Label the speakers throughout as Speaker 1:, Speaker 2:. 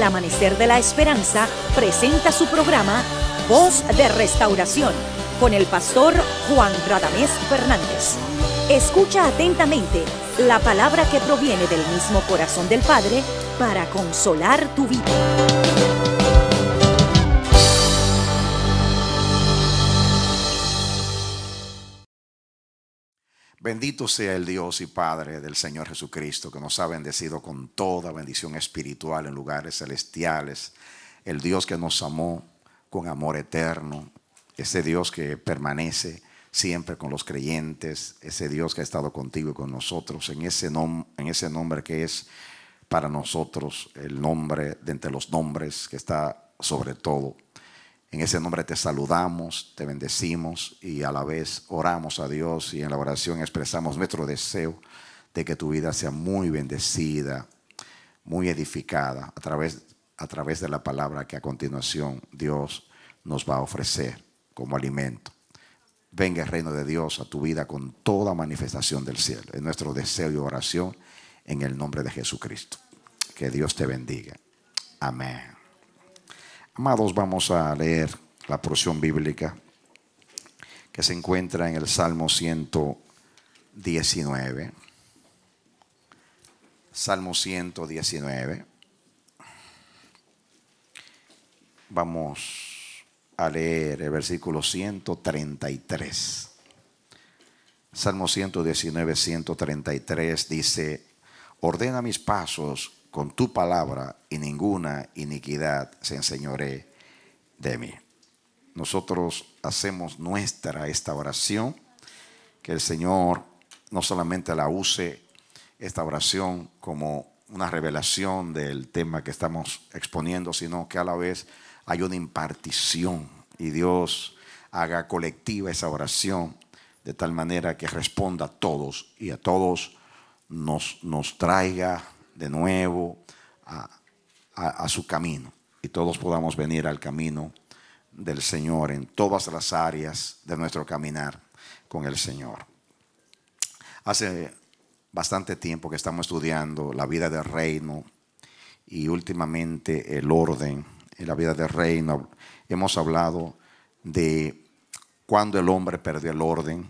Speaker 1: el Amanecer de la Esperanza presenta su programa Voz de Restauración con el pastor Juan Radamés Fernández. Escucha atentamente la palabra que proviene del mismo corazón del Padre para consolar tu vida.
Speaker 2: Bendito sea el Dios y Padre del Señor Jesucristo, que nos ha bendecido con toda bendición espiritual en lugares celestiales. El Dios que nos amó con amor eterno. Ese Dios que permanece siempre con los creyentes. Ese Dios que ha estado contigo y con nosotros en ese, en ese nombre que es para nosotros el nombre de entre los nombres que está sobre todo en ese nombre te saludamos, te bendecimos y a la vez oramos a Dios y en la oración expresamos nuestro deseo de que tu vida sea muy bendecida, muy edificada a través, a través de la palabra que a continuación Dios nos va a ofrecer como alimento. Venga el reino de Dios a tu vida con toda manifestación del cielo. Es nuestro deseo y oración en el nombre de Jesucristo. Que Dios te bendiga. Amén. Amados, vamos a leer la porción bíblica que se encuentra en el Salmo 119. Salmo 119. Vamos a leer el versículo 133. Salmo 119, 133 dice, ordena mis pasos con tu palabra y ninguna iniquidad se enseñore de mí. Nosotros hacemos nuestra esta oración, que el Señor no solamente la use esta oración como una revelación del tema que estamos exponiendo, sino que a la vez hay una impartición y Dios haga colectiva esa oración de tal manera que responda a todos y a todos nos, nos traiga de nuevo a, su camino y todos podamos venir al camino del Señor en todas las áreas de nuestro caminar con el Señor. Hace bastante tiempo que estamos estudiando la vida del reino y últimamente el orden en la vida del reino. Hemos hablado de cuando el hombre perdió el orden,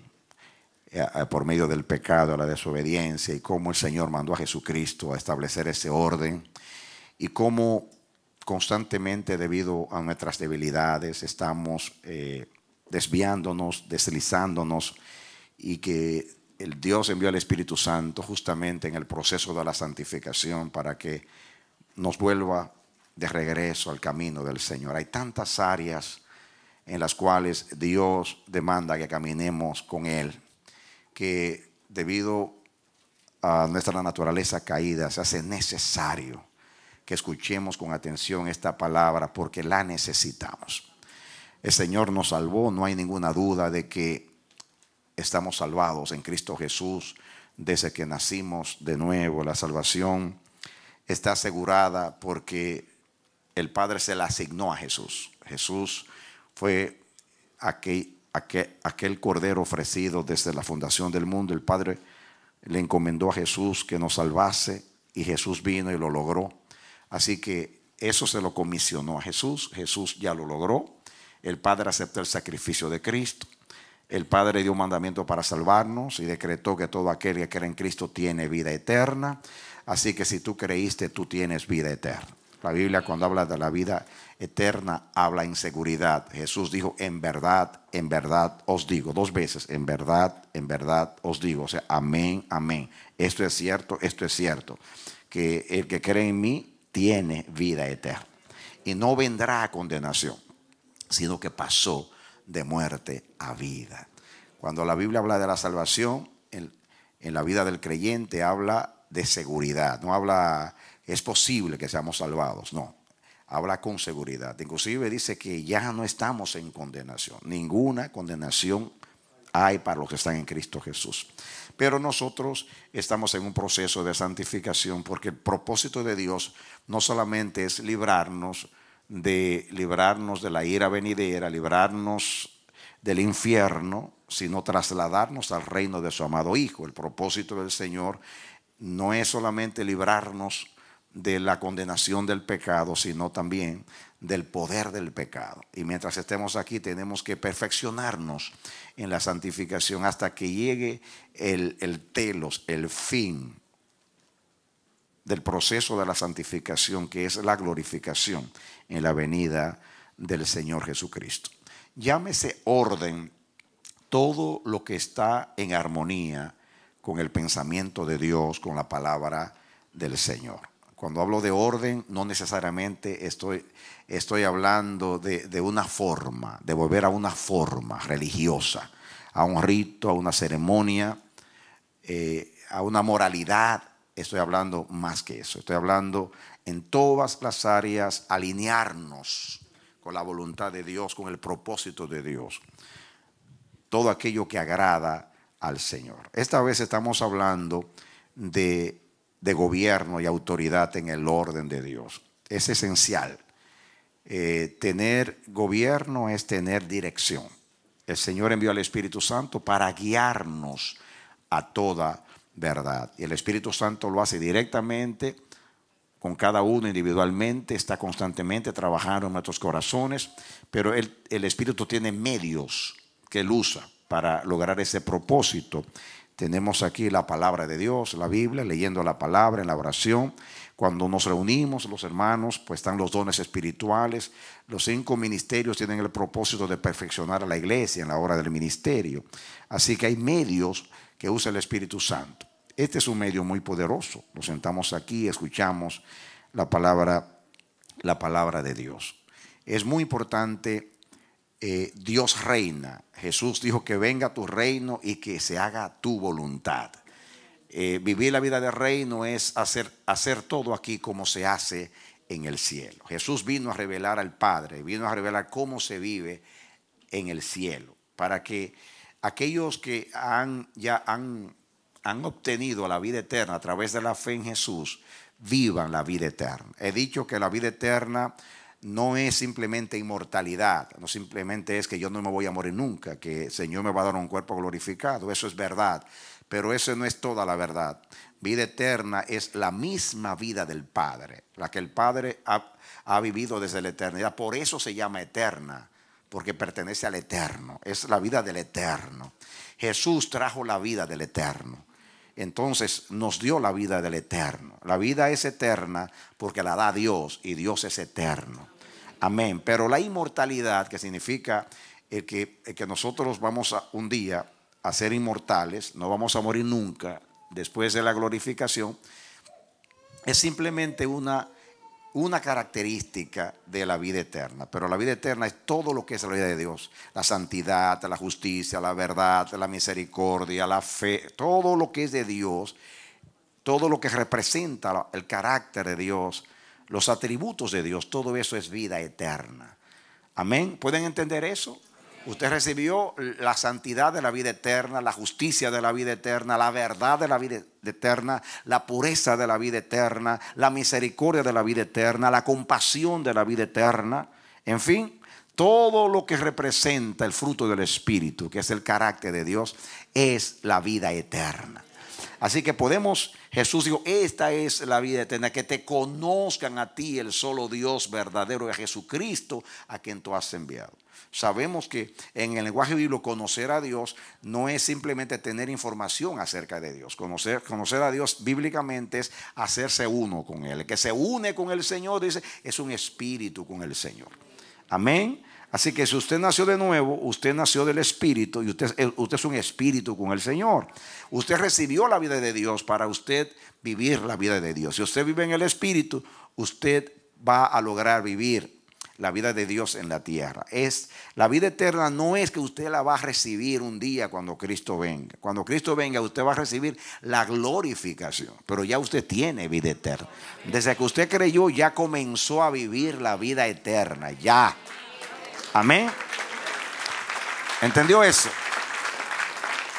Speaker 2: eh, eh, por medio del pecado, la desobediencia, y cómo el Señor mandó a Jesucristo a establecer ese orden, y cómo constantemente debido a nuestras debilidades estamos eh, desviándonos, deslizándonos, y que el Dios envió al Espíritu Santo justamente en el proceso de la santificación para que nos vuelva de regreso al camino del Señor. Hay tantas áreas en las cuales Dios demanda que caminemos con Él que debido a nuestra naturaleza caída se hace necesario que escuchemos con atención esta palabra porque la necesitamos. El Señor nos salvó, no hay ninguna duda de que estamos salvados en Cristo Jesús desde que nacimos de nuevo. La salvación está asegurada porque el Padre se la asignó a Jesús. Jesús fue aquel aquel, aquel cordero ofrecido desde la fundación del mundo, el Padre le encomendó a Jesús que nos salvase y Jesús vino y lo logró. Así que eso se lo comisionó a Jesús, Jesús ya lo logró, el Padre aceptó el sacrificio de Cristo, el Padre dio un mandamiento para salvarnos y decretó que todo aquel que cree en Cristo tiene vida eterna, así que si tú creíste, tú tienes vida eterna. La Biblia cuando habla de la vida eterna habla inseguridad. Jesús dijo, en verdad, en verdad os digo, dos veces, en verdad, en verdad os digo, o sea, amén, amén. Esto es cierto, esto es cierto, que el que cree en mí tiene vida eterna y no vendrá a condenación, sino que pasó de muerte a vida. Cuando la Biblia habla de la salvación, en, en la vida del creyente habla de seguridad, no habla, es posible que seamos salvados, no, habla con seguridad. Inclusive dice que ya no estamos en condenación. Ninguna condenación hay para los que están en Cristo Jesús. Pero nosotros estamos en un proceso de santificación porque el propósito de Dios no solamente es librarnos de librarnos de la ira venidera, librarnos del infierno, sino trasladarnos al reino de su amado Hijo. El propósito del Señor no es solamente librarnos de la condenación del pecado, sino también del poder del pecado. Y mientras estemos aquí tenemos que perfeccionarnos en la santificación hasta que llegue el, el telos, el fin del proceso de la santificación, que es la glorificación en la venida del Señor Jesucristo. Llámese orden todo lo que está en armonía con el pensamiento de Dios, con la palabra del Señor. Cuando hablo de orden, no necesariamente estoy, estoy hablando de, una forma, de volver a una forma religiosa, a un rito, a una ceremonia, eh, a una moralidad. Estoy hablando más que eso. Estoy hablando en todas las áreas, alinearnos con la voluntad de Dios, con el propósito de Dios. Todo aquello que agrada al Señor. Esta vez estamos hablando de de gobierno y autoridad en el orden de Dios. Es esencial. Eh, tener gobierno es tener dirección. El Señor envió al Espíritu Santo para guiarnos a toda verdad. Y el Espíritu Santo lo hace directamente con cada uno individualmente, está constantemente trabajando en nuestros corazones, pero el, el Espíritu tiene medios que Él usa para lograr ese propósito tenemos aquí la palabra de Dios, la Biblia, leyendo la palabra en la oración. Cuando nos reunimos los hermanos, pues están los dones espirituales. Los cinco ministerios tienen el propósito de perfeccionar a la iglesia en la hora del ministerio. Así que hay medios que usa el Espíritu Santo. Este es un medio muy poderoso. Nos sentamos aquí, escuchamos la palabra, la palabra de Dios. Es muy importante eh, Dios reina. Jesús dijo que venga tu reino y que se haga tu voluntad. Eh, vivir la vida de reino es hacer, hacer todo aquí como se hace en el cielo. Jesús vino a revelar al Padre, vino a revelar cómo se vive en el cielo, para que aquellos que han, ya han, han obtenido la vida eterna a través de la fe en Jesús, vivan la vida eterna. He dicho que la vida eterna no es simplemente inmortalidad, no simplemente es que yo no me voy a morir nunca, que el Señor me va a dar un cuerpo glorificado, eso es verdad, pero eso no es toda la verdad. Vida eterna es la misma vida del Padre, la que el Padre ha, ha vivido desde la eternidad, por eso se llama eterna, porque pertenece al eterno, es la vida del eterno. Jesús trajo la vida del eterno entonces nos dio la vida del eterno. La vida es eterna porque la da Dios y Dios es eterno. Amén. Pero la inmortalidad, que significa el eh, eh, que, nosotros vamos a, un día a ser inmortales, no vamos a morir nunca después de la glorificación, es simplemente una una característica de la vida eterna, pero la vida eterna es todo lo que es la vida de Dios, la santidad, la justicia, la verdad, la misericordia, la fe, todo lo que es de Dios, todo lo que representa el carácter de Dios, los atributos de Dios, todo eso es vida eterna. Amén, ¿pueden entender eso? Usted recibió la santidad de la vida eterna, la justicia de la vida eterna, la verdad de la vida eterna, la pureza de la vida eterna, la misericordia de la vida eterna, la compasión de la vida eterna. En fin, todo lo que representa el fruto del Espíritu, que es el carácter de Dios, es la vida eterna. Así que podemos, Jesús dijo, esta es la vida eterna, que te conozcan a ti el solo Dios verdadero Jesucristo a quien tú has enviado. Sabemos que en el lenguaje bíblico conocer a Dios no es simplemente tener información acerca de Dios. Conocer, a Dios bíblicamente es hacerse uno con Él. que se une con el Señor, dice, es un espíritu con el Señor. Amén. Así que si usted nació de nuevo, usted nació del Espíritu y usted, eh, usted, es un Espíritu con el Señor. Usted recibió la vida de Dios para usted vivir la vida de Dios. Si usted vive en el Espíritu, usted va a lograr vivir la vida de Dios en la tierra. Es la vida eterna no es que usted la va a recibir un día cuando Cristo venga. Cuando Cristo venga usted va a recibir la glorificación, pero ya usted tiene vida eterna. Desde que usted creyó ya comenzó a vivir la vida eterna, ya. Amén. ¿Entendió eso?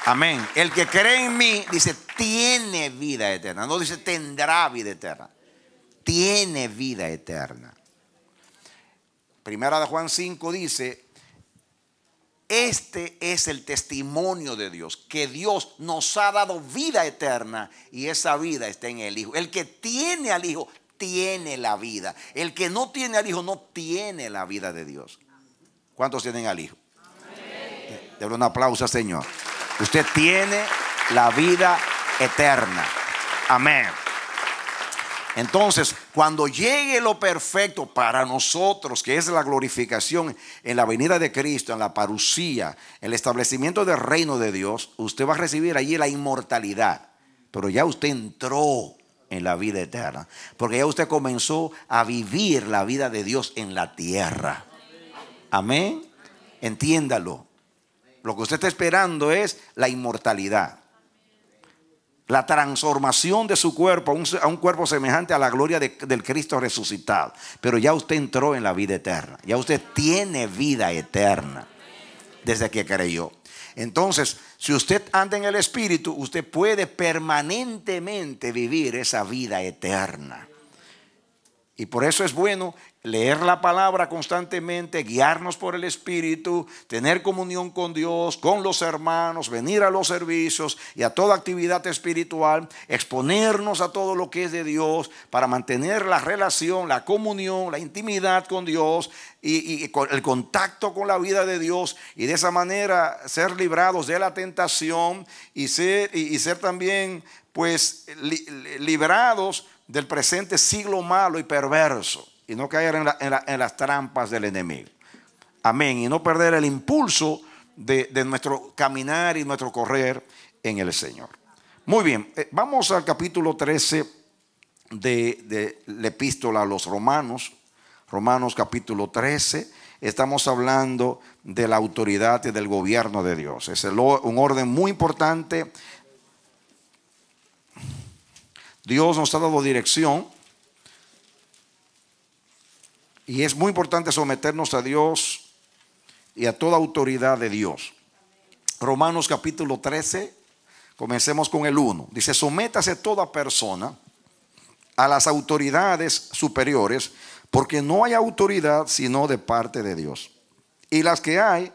Speaker 2: Amén. El que cree en mí dice, tiene vida eterna. No dice, tendrá vida eterna. Tiene vida eterna. Primera de Juan 5 dice, este es el testimonio de Dios, que Dios nos ha dado vida eterna y esa vida está en el Hijo. El que tiene al Hijo tiene la vida. El que no tiene al Hijo no tiene la vida de Dios. ¿Cuántos tienen al Hijo? Debe un aplauso, Señor. Usted tiene la vida eterna. Amén. Entonces, cuando llegue lo perfecto para nosotros, que es la glorificación en la venida de Cristo, en la parucía, el establecimiento del reino de Dios, usted va a recibir allí la inmortalidad. Pero ya usted entró en la vida eterna, porque ya usted comenzó a vivir la vida de Dios en la tierra. Amén. Entiéndalo. Lo que usted está esperando es la inmortalidad la transformación de su cuerpo a un, cuerpo semejante a la gloria del Cristo resucitado. Pero ya usted entró en la vida eterna, ya usted tiene vida eterna desde que creyó. Entonces, si usted anda en el Espíritu, usted puede permanentemente vivir esa vida eterna. Y por eso es bueno leer la palabra constantemente, guiarnos por el Espíritu, tener comunión con Dios, con los hermanos, venir a los servicios y a toda actividad espiritual, exponernos a todo lo que es de Dios para mantener la relación, la comunión, la intimidad con Dios y, el contacto con la vida de Dios y de esa manera ser librados de la tentación y ser, y, ser también pues librados del presente siglo malo y perverso y no caer en, las trampas del enemigo. Amén. Y no perder el impulso de, nuestro caminar y nuestro correr en el Señor. Muy bien, eh, vamos al capítulo 13 de, la epístola a los romanos. Romanos capítulo 13 estamos hablando de la autoridad y del gobierno de Dios. Es un orden muy importante Dios nos ha dado dirección. Y es muy importante someternos a Dios y a toda autoridad de Dios. Romanos capítulo 13, comencemos con el 1. Dice, sométase toda persona a las autoridades superiores, porque no hay autoridad sino de parte de Dios. Y las que hay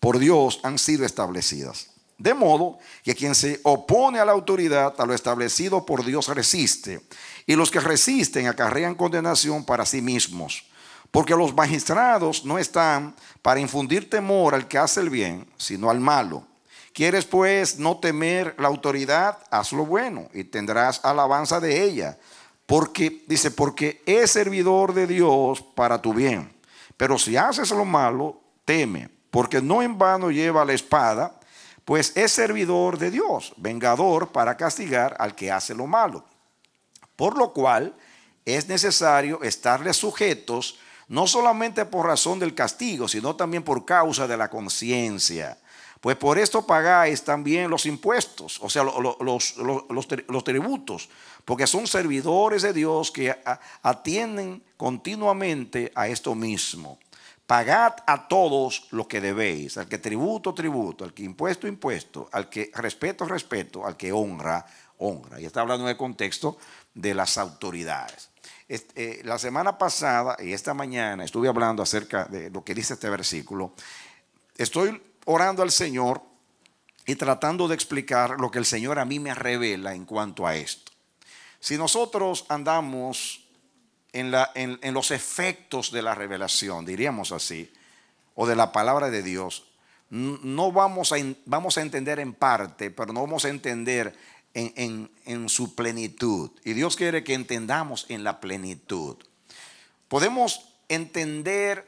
Speaker 2: por Dios han sido establecidas. De modo que quien se opone a la autoridad, a lo establecido por Dios, resiste. Y los que resisten acarrean condenación para sí mismos. Porque los magistrados no están para infundir temor al que hace el bien, sino al malo. Quieres pues no temer la autoridad, haz lo bueno y tendrás alabanza de ella. Porque, dice, porque es servidor de Dios para tu bien. Pero si haces lo malo, teme, porque no en vano lleva la espada pues es servidor de Dios, vengador para castigar al que hace lo malo. Por lo cual es necesario estarle sujetos no solamente por razón del castigo, sino también por causa de la conciencia. Pues por esto pagáis también los impuestos, o sea, los, los, tributos, porque son servidores de Dios que atienden continuamente a esto mismo. Pagad a todos lo que debéis, al que tributo, tributo, al que impuesto, impuesto, al que respeto, respeto, al que honra, honra. Y está hablando en el contexto de las autoridades. Este, eh, la semana pasada y esta mañana estuve hablando acerca de lo que dice este versículo. Estoy orando al Señor y tratando de explicar lo que el Señor a mí me revela en cuanto a esto. Si nosotros andamos en, los efectos de la revelación, diríamos así, o de la palabra de Dios, no vamos a, entender en parte, pero no vamos a entender en, su plenitud. Y Dios quiere que entendamos en la plenitud. Podemos entender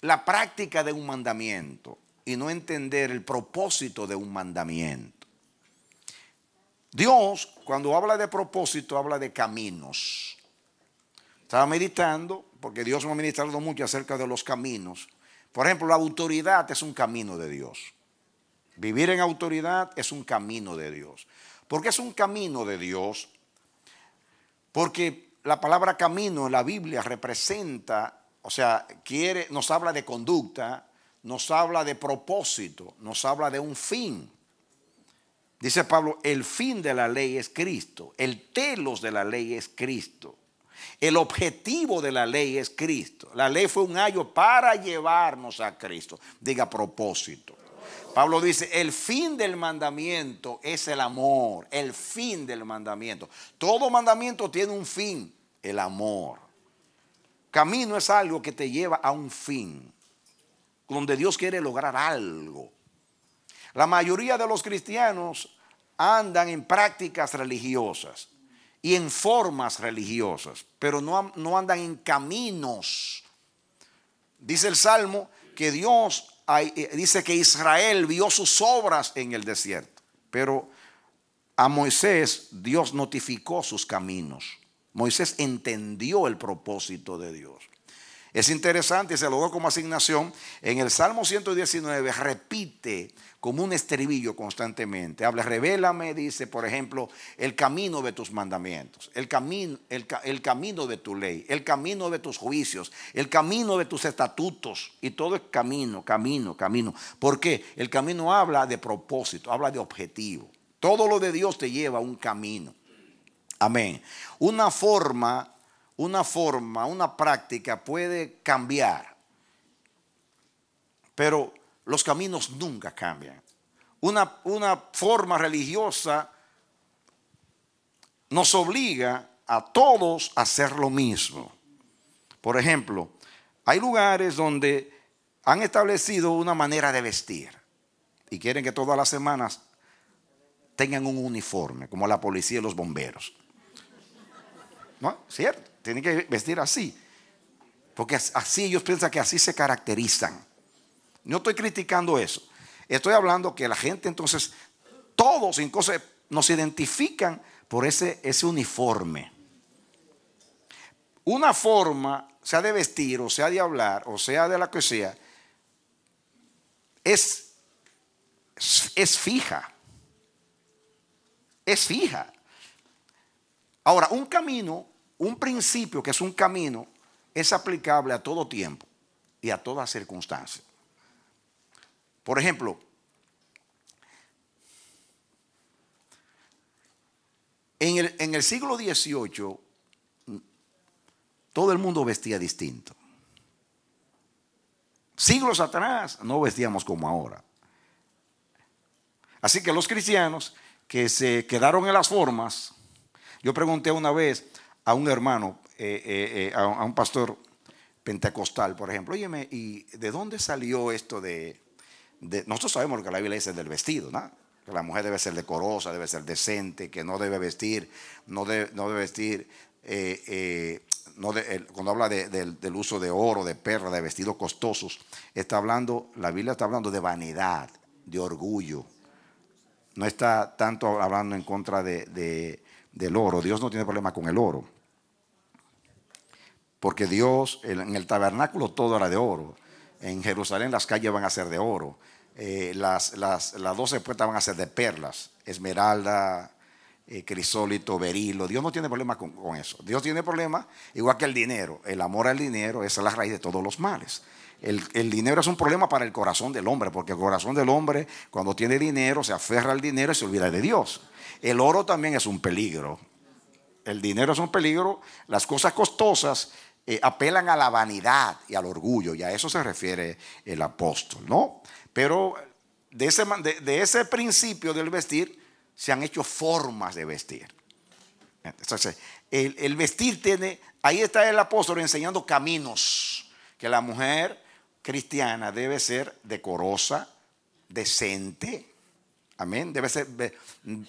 Speaker 2: la práctica de un mandamiento y no entender el propósito de un mandamiento. Dios, cuando habla de propósito, habla de caminos. Estaba meditando, porque Dios me ha ministrado mucho acerca de los caminos. Por ejemplo, la autoridad es un camino de Dios. Vivir en autoridad es un camino de Dios. ¿Por qué es un camino de Dios? Porque la palabra camino en la Biblia representa, o sea, quiere, nos habla de conducta, nos habla de propósito, nos habla de un fin. Dice Pablo, el fin de la ley es Cristo, el telos de la ley es Cristo. El objetivo de la ley es Cristo. La ley fue un ayo para llevarnos a Cristo. Diga propósito. Pablo dice, el fin del mandamiento es el amor, el fin del mandamiento. Todo mandamiento tiene un fin, el amor. Camino es algo que te lleva a un fin, donde Dios quiere lograr algo. La mayoría de los cristianos andan en prácticas religiosas y en formas religiosas, pero no, no andan en caminos. Dice el Salmo que Dios, eh, dice que Israel vio sus obras en el desierto, pero a Moisés Dios notificó sus caminos. Moisés entendió el propósito de Dios. Es interesante y se lo doy como asignación. En el Salmo 119 repite como un estribillo constantemente. Habla, revélame, dice, por ejemplo, el camino de tus mandamientos, el, camino, el, el camino de tu ley, el camino de tus juicios, el camino de tus estatutos. Y todo es camino, camino, camino. ¿Por qué? El camino habla de propósito, habla de objetivo. Todo lo de Dios te lleva a un camino. Amén. Una forma una forma, una práctica puede cambiar, pero los caminos nunca cambian. Una, una forma religiosa nos obliga a todos a hacer lo mismo. Por ejemplo, hay lugares donde han establecido una manera de vestir y quieren que todas las semanas tengan un uniforme, como la policía y los bomberos. ¿No? ¿Cierto? tienen que vestir así. Porque así ellos piensan que así se caracterizan. No estoy criticando eso. Estoy hablando que la gente entonces, todos nos identifican por ese, ese uniforme. Una forma, sea de vestir, o sea de hablar, o sea de la que sea, es, es fija. Es fija. Ahora, un camino un principio que es un camino es aplicable a todo tiempo y a toda circunstancia. Por ejemplo, en el, en el siglo XVIII todo el mundo vestía distinto. Siglos atrás no vestíamos como ahora. Así que los cristianos que se quedaron en las formas, yo pregunté una vez, a un hermano, eh, eh, eh, a, un pastor pentecostal, por ejemplo, óyeme, ¿y de dónde salió esto de, nosotros sabemos que la Biblia dice del vestido, ¿no? Que la mujer debe ser decorosa, debe ser decente, que no debe vestir, no debe, no debe vestir... No cuando habla del uso de oro, de perra, de vestidos costosos, está hablando, la Biblia está hablando de vanidad, de orgullo. No está tanto hablando en contra del oro. Dios no tiene problema con el oro porque Dios, en el tabernáculo todo era de oro, en Jerusalén las calles van a ser de oro, eh, las, las, las 12 puertas van a ser de perlas, esmeralda, eh, crisólito, berilo. Dios no tiene problema con, eso. Dios tiene problema igual que el dinero. El amor al dinero es la raíz de todos los males. El, el, dinero es un problema para el corazón del hombre, porque el corazón del hombre cuando tiene dinero se aferra al dinero y se olvida de Dios. El oro también es un peligro. El dinero es un peligro. Las cosas costosas eh, apelan a la vanidad y al orgullo, y a eso se refiere el apóstol, ¿no? Pero de ese, ese principio del vestir se han hecho formas de vestir. Entonces, el, vestir tiene, ahí está el apóstol enseñando caminos, que la mujer cristiana debe ser decorosa, decente, amén, debe ser,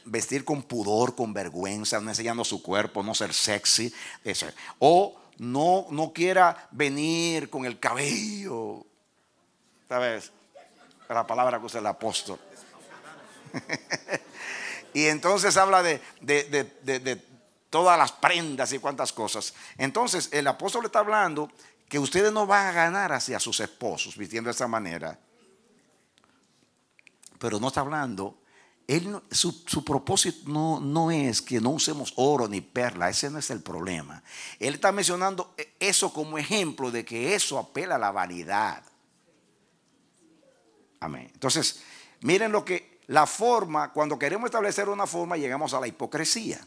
Speaker 2: vestir con pudor, con vergüenza, no enseñando su cuerpo, no ser sexy, eso. o no, no quiera venir con el cabello. ¿Sabes? La palabra que usa el apóstol. y entonces habla de, de, todas las prendas y cuantas cosas. Entonces el apóstol está hablando que ustedes no van a ganar hacia sus esposos vistiendo de esa manera. Pero no está hablando su, propósito no, no es que no usemos oro ni perla, ese no es el problema. Él está mencionando e, eso como ejemplo de que eso apela a la vanidad. Amén. Entonces, miren lo que la forma, cuando queremos establecer una forma, llegamos a la hipocresía.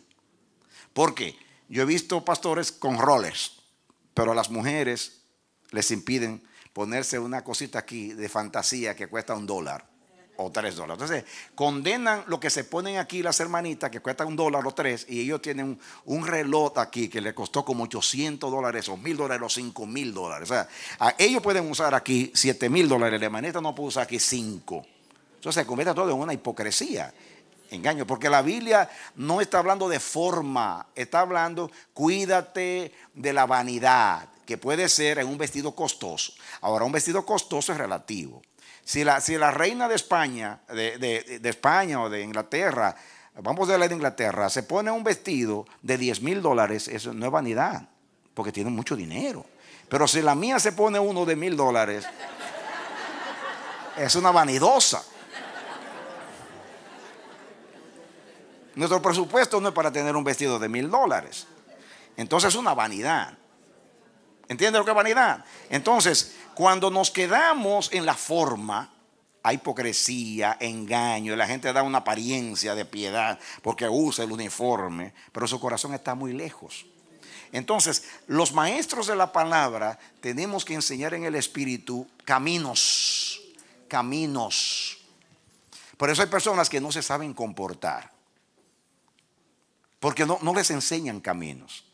Speaker 2: Porque yo he visto pastores con roles, pero a las mujeres les impiden ponerse una cosita aquí de fantasía que cuesta un dólar o tres dólares. Entonces, condenan lo que se ponen aquí las hermanitas, que cuesta un dólar o tres, y ellos tienen un, reloj aquí que le costó como 800 dólares, o mil dólares, o cinco mil dólares. O sea, ellos pueden usar aquí siete mil dólares, la hermanita no puede usar aquí cinco. Entonces, se convierte todo en una hipocresía. Engaño, porque la Biblia no está hablando de forma, está hablando, cuídate de la vanidad, que puede ser en un vestido costoso. Ahora, un vestido costoso es relativo. Si la, reina de España, de, España o de Inglaterra, vamos a hablar de Inglaterra, se pone un vestido de 10 mil dólares, eso no es vanidad, porque tiene mucho dinero. Pero si la mía se pone uno de mil dólares, es una vanidosa. Nuestro presupuesto no es para tener un vestido de mil dólares. Entonces es una vanidad. ¿Entiende lo que es vanidad? Entonces, cuando nos quedamos en la forma, hay hipocresía, engaño, la gente da una apariencia de piedad porque usa el uniforme, pero su corazón está muy lejos. Entonces, los maestros de la palabra tenemos que enseñar en el Espíritu caminos, caminos. Por eso hay personas que no se saben comportar, porque no, les enseñan caminos.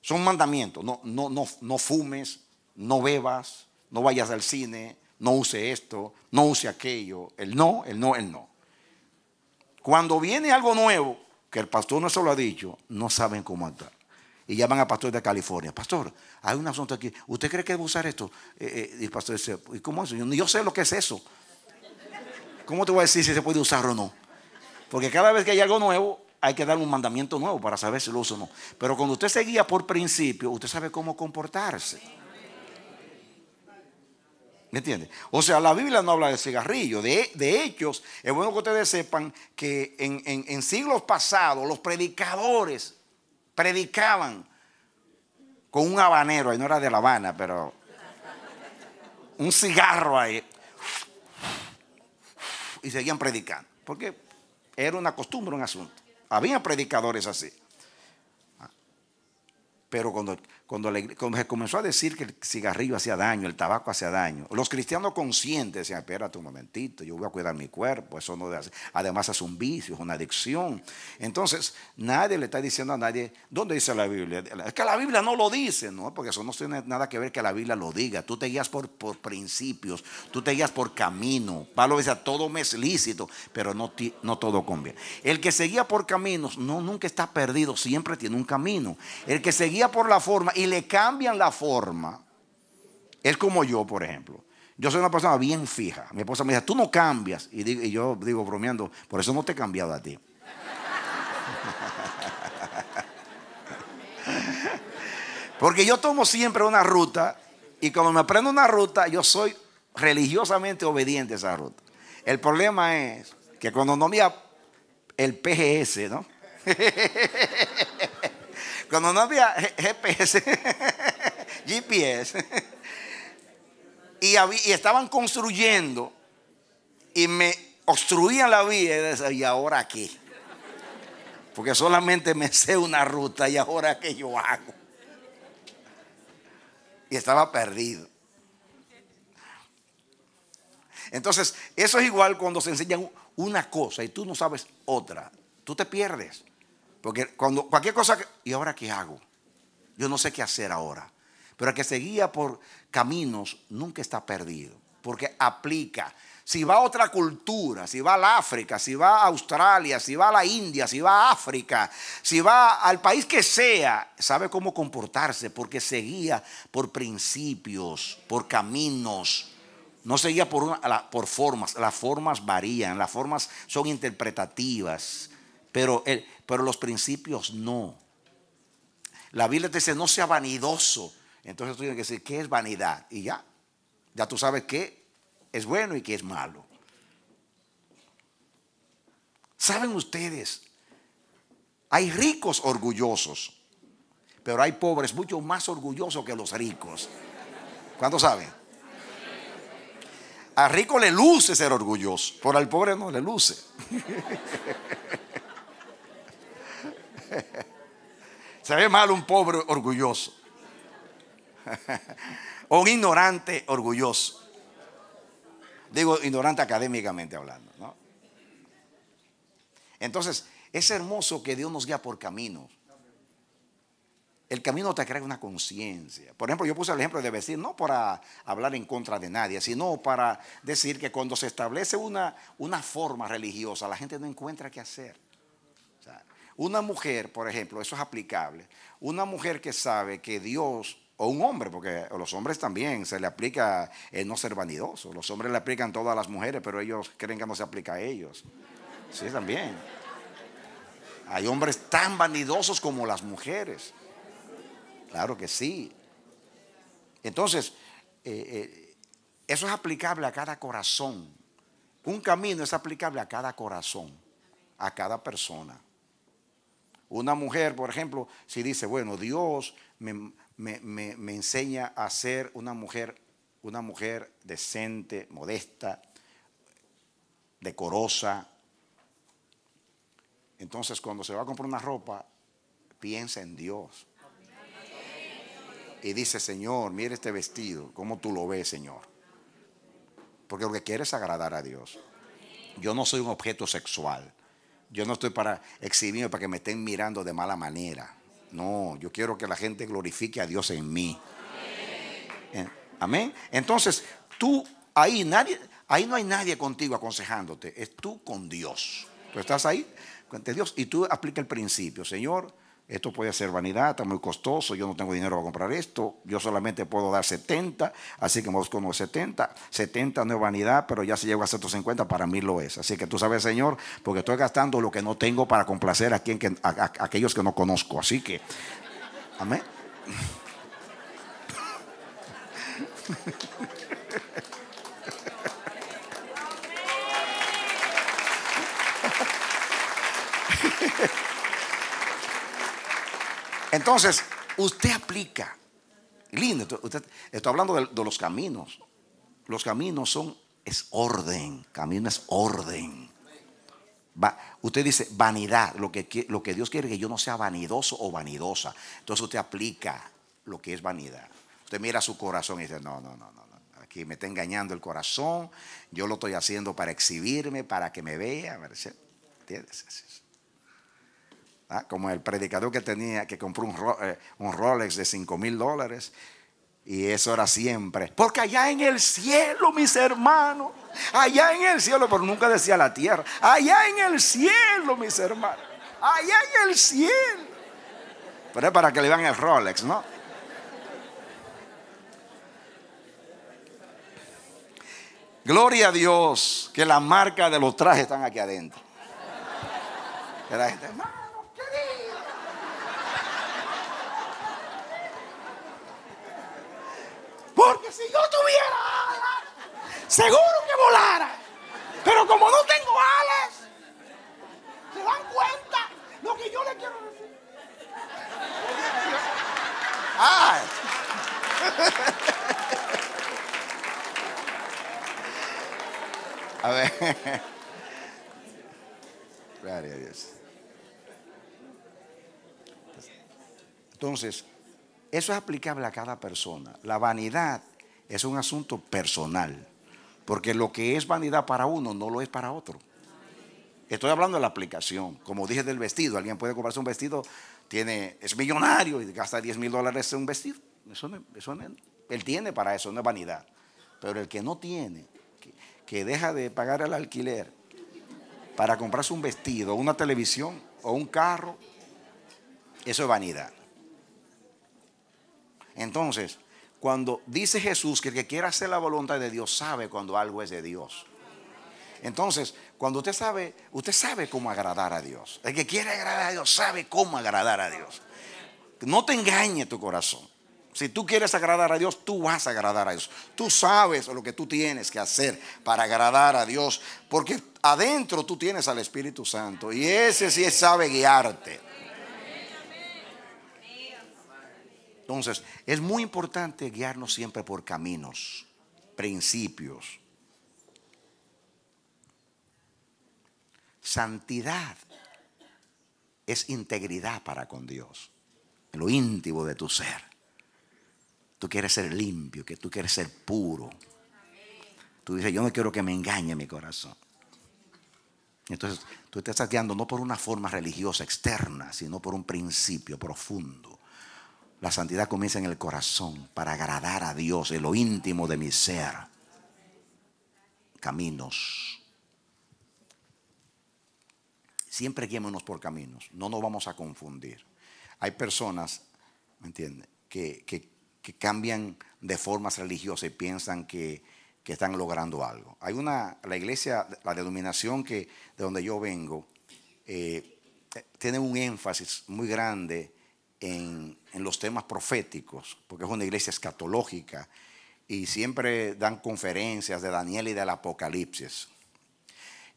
Speaker 2: Son mandamientos, no, no, no, no fumes, no bebas, no vayas al cine, no use esto, no use aquello. El no, el no, el no. Cuando viene algo nuevo, que el pastor no se lo ha dicho, no saben cómo andar Y llaman al pastor de California, pastor, hay un asunto aquí, ¿usted cree que debe usar esto? Eh, eh, y el pastor dice, ¿y cómo es eso? Yo, sé lo que es eso. ¿Cómo te voy a decir si se puede usar o no? Porque cada vez que hay algo nuevo, hay que dar un mandamiento nuevo para saber si lo uso o no. Pero cuando usted se guía por principio, usted sabe cómo comportarse. ¿Me entiende? O sea, la Biblia no habla de cigarrillo. De, de hechos, es bueno que ustedes sepan que en, en siglos pasados los predicadores predicaban con un habanero, ahí no era de La Habana, pero un cigarro ahí. Y seguían predicando. Porque era una costumbre, un asunto. Había predicadores así. Ah. Pero cuando cuando, comenzó a decir que el cigarrillo hacía daño, el tabaco hacía daño, los cristianos conscientes decían, espérate un momentito, yo voy a cuidar mi cuerpo, eso no hacer. además es un vicio, es una adicción. Entonces, nadie le está diciendo a nadie, ¿dónde dice la Biblia? Es que la Biblia no lo dice, ¿no? Porque eso no tiene nada que ver que la Biblia lo diga. Tú te guías por, principios, tú te guías por camino. Pablo dice, todo me es lícito, pero no, no todo conviene. El que seguía por caminos no, nunca está perdido, siempre tiene un camino. El que seguía por la forma y le cambian la forma, es como yo, por ejemplo. Yo soy una persona bien fija. Mi esposa me dice, tú no cambias. Y, yo digo, bromeando, por eso no te he cambiado a ti. Porque yo tomo siempre una ruta y cuando me aprendo una ruta, yo soy religiosamente obediente a esa ruta. El problema es que cuando no me el PGS, ¿no? Cuando no había GPS, GPS, y, estaban construyendo y me obstruían la vida y, ahora qué Porque solamente me sé una ruta y ahora qué yo hago. Y estaba perdido. Entonces, eso es igual cuando se enseña una cosa y tú no sabes otra. Tú te pierdes. Porque cuando cualquier cosa, ¿y ahora qué hago? Yo no sé qué hacer ahora. Pero el que seguía por caminos nunca está perdido, porque aplica. Si va a otra cultura, si va al África, si va a Australia, si va a la India, si va a África, si va al país que sea, sabe cómo comportarse porque seguía por principios, por caminos. No seguía por, por formas, las formas varían, las formas son interpretativas, pero el, pero los principios no. La Biblia te dice, no sea vanidoso. Entonces tú tienes que decir, ¿qué es vanidad? Y ya, ya tú sabes qué es bueno y qué es malo. ¿Saben ustedes? Hay ricos orgullosos, pero hay pobres mucho más orgullosos que los ricos. ¿Cuánto saben? A rico le luce ser orgulloso, pero al pobre no le luce. Se ve mal un pobre orgulloso. o un ignorante orgulloso. Digo ignorante académicamente hablando. ¿no? Entonces, es hermoso que Dios nos guía por camino El camino te crea una conciencia. Por ejemplo, yo puse el ejemplo de vestir, no para hablar en contra de nadie, sino para decir que cuando se establece una, una forma religiosa, la gente no encuentra qué hacer. Una mujer, por ejemplo, eso es aplicable. Una mujer que sabe que Dios o un hombre, porque a los hombres también se le aplica el no ser vanidoso. Los hombres le aplican todas las mujeres, pero ellos creen que no se aplica a ellos. Sí, también. Hay hombres tan vanidosos como las mujeres. Claro que sí. Entonces, eh, eh, eso es aplicable a cada corazón. Un camino es aplicable a cada corazón, a cada persona. Una mujer, por ejemplo, si dice, bueno, Dios me, enseña a ser una mujer, una mujer decente, modesta, decorosa. Entonces, cuando se va a comprar una ropa, piensa en Dios. Y dice, Señor, mire este vestido, ¿cómo tú lo ves, Señor? Porque lo que quiere es agradar a Dios. Yo no soy un objeto sexual. Yo no estoy para exhibirme, para que me estén mirando de mala manera. No, yo quiero que la gente glorifique a Dios en mí. Amén. Entonces, tú ahí, nadie, ahí no hay nadie contigo aconsejándote. Es tú con Dios. Tú estás ahí, con Dios, y tú aplica el principio. Señor, esto puede ser vanidad, está muy costoso, yo no tengo dinero para comprar esto, yo solamente puedo dar 70, así que me busco unos 70. 70 no es vanidad, pero ya si llego a 150 para mí lo es. Así que tú sabes, Señor, porque estoy gastando lo que no tengo para complacer a, quien, a, aquellos que no conozco. Así que, amén. Entonces, usted aplica. Lindo, usted, estoy hablando de, los caminos. Los caminos son, es orden. Camino es orden. usted dice vanidad, lo que, Dios quiere que yo no sea vanidoso o vanidosa. Entonces usted aplica lo que es vanidad. Usted mira su corazón y dice, no, no, no, no, aquí me está engañando el corazón, yo lo estoy haciendo para exhibirme, para que me vea. ¿Entiendes? ¿Ah? como el predicador que tenía, que compró un, eh, Rolex de 5 mil dólares. Y eso era siempre. Porque allá en el cielo, mis hermanos, allá en el cielo, pero nunca decía la tierra, allá en el cielo, mis hermanos, allá en el cielo. Pero es para que le dan el Rolex, ¿no? Gloria a Dios que la marca de los trajes están aquí adentro.
Speaker 1: Porque si yo tuviera alas, seguro que volara. Pero como no tengo alas,
Speaker 2: ¿se dan cuenta lo que yo le quiero decir? A ver. Gloria a Entonces, eso es aplicable a cada persona. La vanidad es un asunto personal, porque lo que es vanidad para uno no lo es para otro. Estoy hablando de la aplicación. Como dije del vestido, alguien puede comprarse un vestido, tiene, es millonario y gasta 10 mil dólares en un vestido. Eso, no, no, él tiene para eso, no es vanidad. Pero el que no tiene, que, que deja de pagar el alquiler para comprarse un vestido, una televisión o un carro, eso es vanidad. Entonces, cuando dice Jesús que el que quiera hacer la voluntad de Dios sabe cuando algo es de Dios. Entonces, cuando usted sabe, usted sabe cómo agradar a Dios. El que quiere agradar a Dios sabe cómo agradar a Dios. No te engañe tu corazón. Si tú quieres agradar a Dios, tú vas a agradar a Dios. Tú sabes lo que tú tienes que hacer para agradar a Dios, porque adentro tú tienes al Espíritu Santo y ese sí sabe guiarte. Entonces, es muy importante guiarnos siempre por caminos, principios. Santidad es integridad para con Dios, en lo íntimo de tu ser. Tú quieres ser limpio, que tú quieres ser puro. Tú dices, yo no quiero que me engañe mi corazón. Entonces, tú estás guiando no por una forma religiosa externa, sino por un principio profundo. La santidad comienza en el corazón para agradar a Dios en lo íntimo de mi ser. Caminos. Siempre guiémonos por caminos. No nos vamos a confundir. Hay personas, ¿me Que, cambian de formas religiosas y piensan que, están logrando algo. Hay una, la iglesia, la denominación que, de donde yo vengo, eh, tiene un énfasis muy grande en, los temas proféticos, porque es una iglesia escatológica y siempre dan conferencias de Daniel y del Apocalipsis.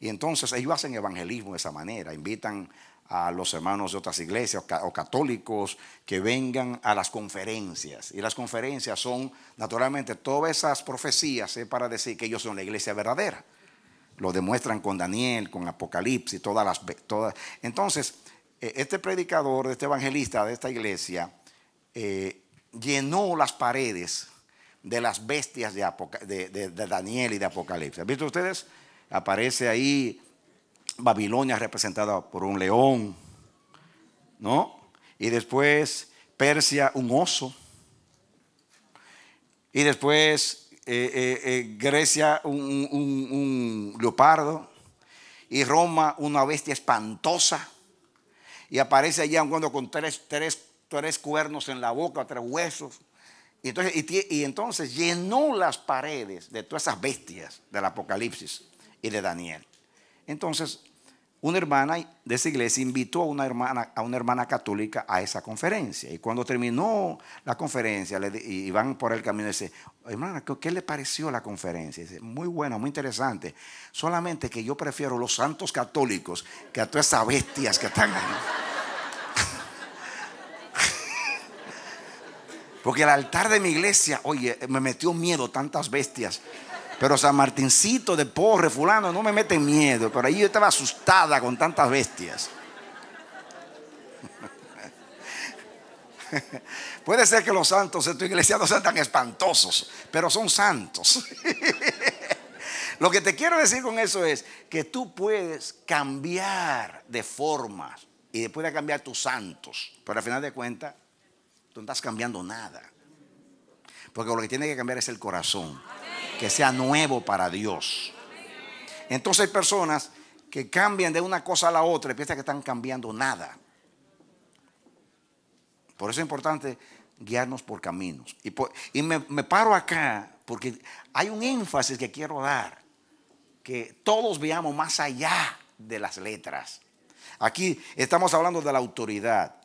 Speaker 2: Y entonces ellos hacen evangelismo de esa manera, invitan a los hermanos de otras iglesias o católicos que vengan a las conferencias. Y las conferencias son, naturalmente, todas esas profecías para decir que ellos son la iglesia verdadera. Lo demuestran con Daniel, con Apocalipsis, todas las... Todas. Entonces, eh, este predicador, este evangelista de esta iglesia, eh, llenó las paredes de las bestias de, Daniel y de Apocalipsis. visto ustedes? Aparece ahí Babilonia representada por un león, ¿no? Y después Persia, un oso. Y después eh, Grecia, un, leopardo. Y Roma, una bestia espantosa y aparece allá un cuando con tres, tres, cuernos en la boca, tres huesos. Y entonces, y entonces llenó las paredes de todas esas bestias del Apocalipsis y de Daniel. Entonces, una hermana de esa iglesia invitó a una hermana, a una hermana católica a esa conferencia. Y cuando terminó la conferencia, le, y van por el camino dice, hermana, ¿qué, le pareció la conferencia? dice, muy buena, muy interesante. Solamente que yo prefiero los santos católicos que a todas esas bestias que están Porque el altar de mi iglesia, oye, me metió miedo tantas bestias. Pero San Martincito de Porre, fulano, no me meten miedo. Pero ahí yo estaba asustada con tantas bestias. Puede ser que los santos de tu iglesia no sean tan espantosos, pero son santos. Lo que te quiero decir con eso es que tú puedes cambiar de forma y después de cambiar tus santos, pero al final de cuentas, tú no estás cambiando nada. Porque lo que tiene que cambiar es el corazón. Que sea nuevo para Dios. Entonces hay personas que cambian de una cosa a la otra y piensan que están cambiando nada. Por eso es importante guiarnos por caminos. Y, me paro acá porque hay un énfasis que quiero dar. Que todos veamos más allá de las letras. Aquí estamos hablando de la autoridad.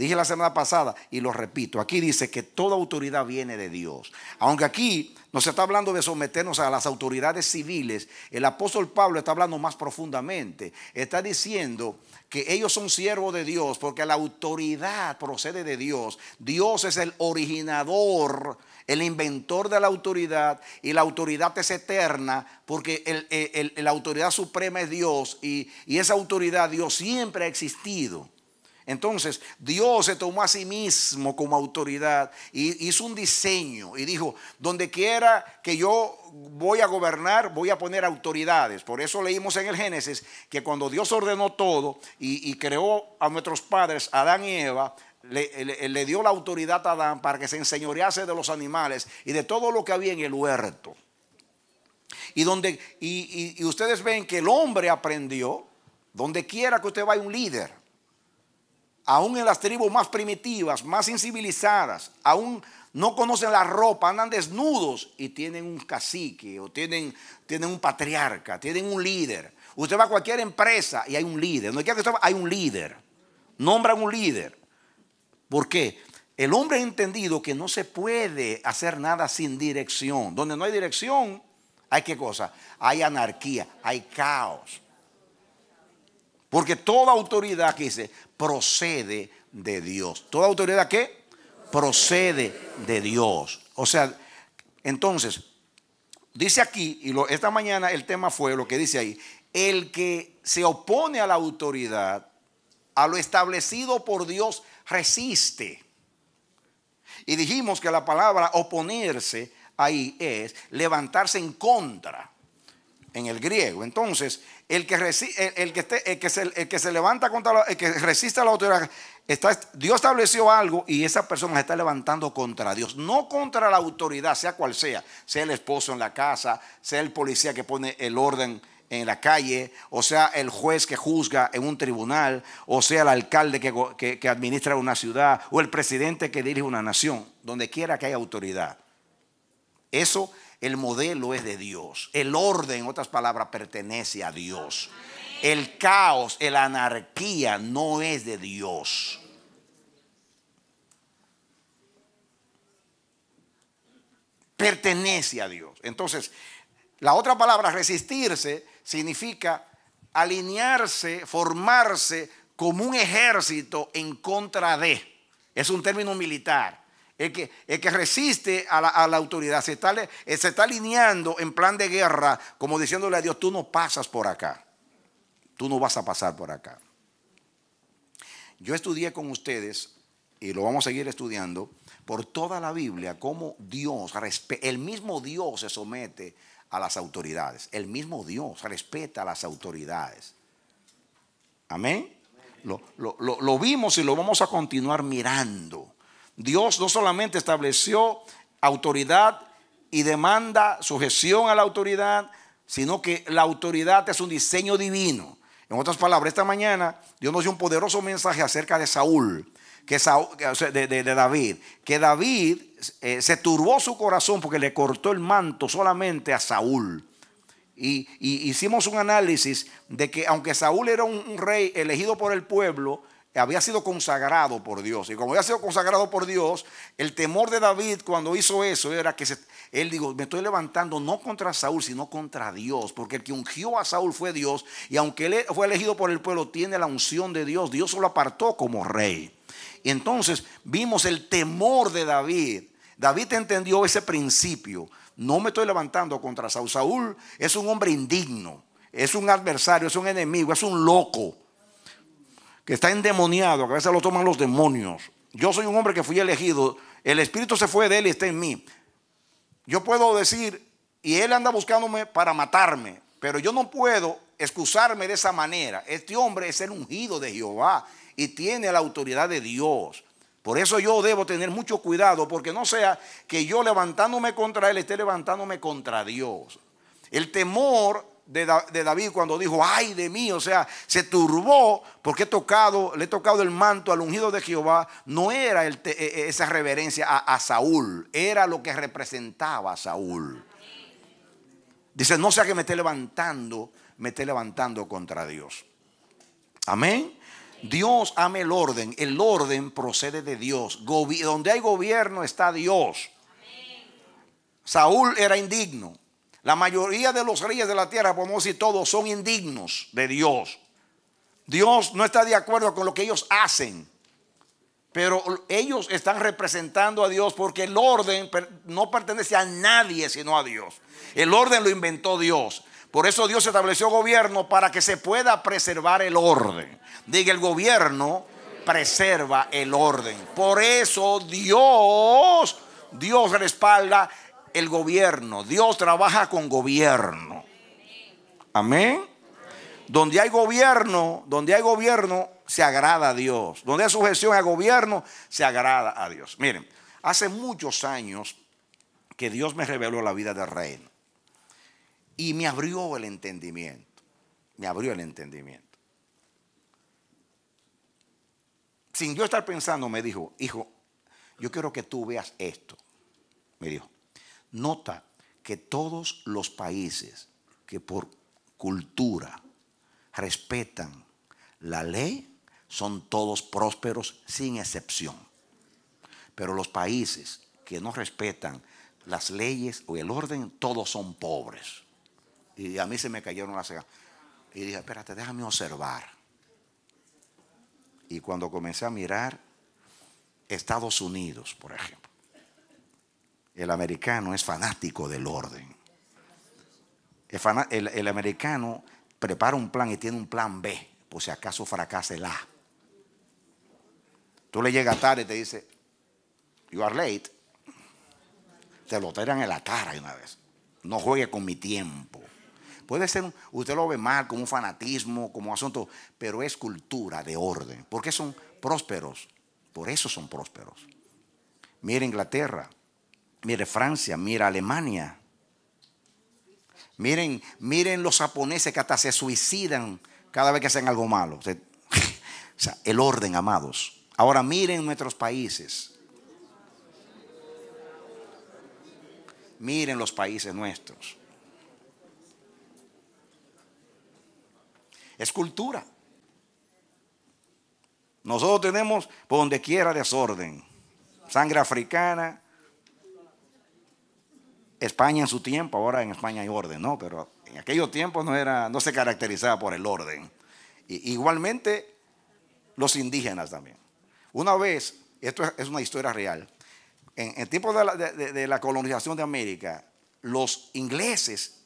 Speaker 2: Dije la semana pasada y lo repito, aquí dice que toda autoridad viene de Dios. Aunque aquí nos está hablando de someternos a las autoridades civiles, el apóstol Pablo está hablando más profundamente. Está diciendo que ellos son siervos de Dios porque la autoridad procede de Dios. Dios es el originador, el inventor de la autoridad y la autoridad es eterna porque la autoridad suprema es Dios y esa autoridad Dios siempre ha existido. Entonces, Dios se tomó a sí mismo como autoridad y hizo un diseño y dijo, donde quiera que yo voy a gobernar, voy a poner autoridades. Por eso leímos en el Génesis que cuando Dios ordenó todo y, creó a nuestros padres, Adán y Eva, le, dio la autoridad a Adán para que se enseñorease de los animales y de todo lo que había en el huerto. Y, donde, y, y ustedes ven que el hombre aprendió, donde quiera que usted vaya un líder, aún en las tribus más primitivas, más incivilizadas, aún no conocen la ropa, andan desnudos y tienen un cacique o tienen, tienen un patriarca, tienen un líder. Usted va a cualquier empresa y hay un líder. No hay que hay un líder. Nombran un líder. ¿Por qué? El hombre ha entendido que no se puede hacer nada sin dirección. Donde no hay dirección, hay qué cosa? Hay anarquía, hay caos. Porque toda autoridad que dice procede de Dios. ¿Toda autoridad que Procede de Dios. O sea, entonces, dice aquí, y esta mañana el tema fue lo que dice ahí, el que se opone a la autoridad, a lo establecido por Dios, resiste. Y dijimos que la palabra oponerse ahí es levantarse en contra en el griego. Entonces, el que, resiste, el, que esté, que se, levanta contra el que resiste a la autoridad, Dios estableció algo y esa persona se está levantando contra Dios, no contra la autoridad, sea cual sea, sea el esposo en la casa, sea el policía que pone el orden en la calle, o sea el juez que juzga en un tribunal, o sea el alcalde que, que administra una ciudad, o el presidente que dirige una nación, donde quiera que haya autoridad. Eso es el modelo es de Dios. El orden, en otras palabras, pertenece a Dios. El caos, la anarquía no es de Dios. Pertenece a Dios. Entonces, la otra palabra, resistirse, significa alinearse, formarse como un ejército en contra de. Es un término militar el que, resiste a la, autoridad, eh, se está, alineando en plan de guerra, como diciéndole a Dios, tú no pasas por acá, tú no vas a pasar por acá. Yo estudié con ustedes, y lo vamos a seguir estudiando, por toda la Biblia, cómo Dios, el mismo Dios se somete a las autoridades, el mismo Dios respeta a las autoridades. Amén. lo, vimos y lo vamos a continuar mirando. Dios no solamente estableció autoridad y demanda sujeción a la autoridad, sino que la autoridad es un diseño divino. En otras palabras, esta mañana Dios nos dio un poderoso mensaje acerca de Saúl, que de, David, que David eh, se turbó su corazón porque le cortó el manto solamente a Saúl. Y, hicimos un análisis de que aunque Saúl era un rey elegido por el pueblo, había sido consagrado por Dios. Y como había sido consagrado por Dios, el temor de David cuando hizo eso era que él dijo, me estoy levantando no contra Saúl, sino contra Dios, porque el que ungió a Saúl fue Dios, y aunque él fue elegido por el pueblo, tiene la unción de Dios, Dios lo apartó como rey. Y entonces vimos el temor de David. David entendió ese principio. No me estoy levantando contra Saúl. Saúl es un hombre indigno, es un adversario, es un enemigo, es un loco está endemoniado, a veces lo toman los demonios. Yo soy un hombre que fui elegido, el Espíritu se fue de él y está en mí. Yo puedo decir, y él anda buscándome para matarme, pero yo no puedo excusarme de esa manera. Este hombre es el ungido de Jehová y tiene la autoridad de Dios. Por eso yo debo tener mucho cuidado, porque no sea que yo levantándome contra él esté levantándome contra Dios. El temor de, David cuando dijo, ay de mí, o sea, se turbó porque tocado, le he tocado el manto al ungido de Jehová, no era e-, e-, esa reverencia a, Saúl, era lo que representaba a Saúl. Dice, no sea que me esté levantando, me esté levantando contra Dios. Amén. Dios ama el orden. El orden procede de Dios. donde hay gobierno está Dios. Saúl era indigno. La mayoría de los reyes de la tierra, podemos y todos, son indignos de Dios. Dios no está de acuerdo con lo que ellos hacen. Pero ellos están representando a Dios porque el orden no pertenece a nadie sino a Dios. El orden lo inventó Dios. Por eso Dios estableció gobierno para que se pueda preservar el orden. Diga, el gobierno preserva el orden. Por eso Dios, Dios respalda el gobierno. Dios trabaja con gobierno. Amén. Donde hay gobierno, donde hay gobierno, se agrada a Dios. Donde hay sujeción a gobierno, se agrada a Dios. Miren, hace muchos años que Dios me reveló la vida del reino. Y me abrió el entendimiento. Me abrió el entendimiento. Sin yo estar pensando, me dijo, hijo, yo quiero que tú veas esto. Me dijo, Nota que todos los países que por cultura respetan la ley son todos prósperos sin excepción. Pero los países que no respetan las leyes o el orden, todos son pobres. Y a mí se me cayeron las cejas. Y dije, espérate, déjame observar. Y cuando comencé a mirar, Estados Unidos, por ejemplo. El americano es fanático del orden. El, americano prepara un plan y tiene un plan B, por si acaso fracasa el A. Tú le llegas tarde y te dice, you are late. Te lo tiran en la cara una vez. No juegue con mi tiempo. Puede ser, usted lo ve mal, como un fanatismo, como asunto, pero es cultura de orden. Porque son prósperos. Por eso son prósperos. Mira Inglaterra, Mire Francia, mira Alemania. Miren, miren los japoneses que hasta se suicidan cada vez que hacen algo malo. O sea, el orden, amados. Ahora miren nuestros países. Miren los países nuestros. Es cultura. Nosotros tenemos por donde quiera desorden. Sangre africana, España en su tiempo, ahora en España hay orden, ¿no? Pero en aquellos tiempos no, era, no se caracterizaba por el orden. igualmente los indígenas también. Una vez, esto es una historia real, en el tiempo de la colonización de América, los ingleses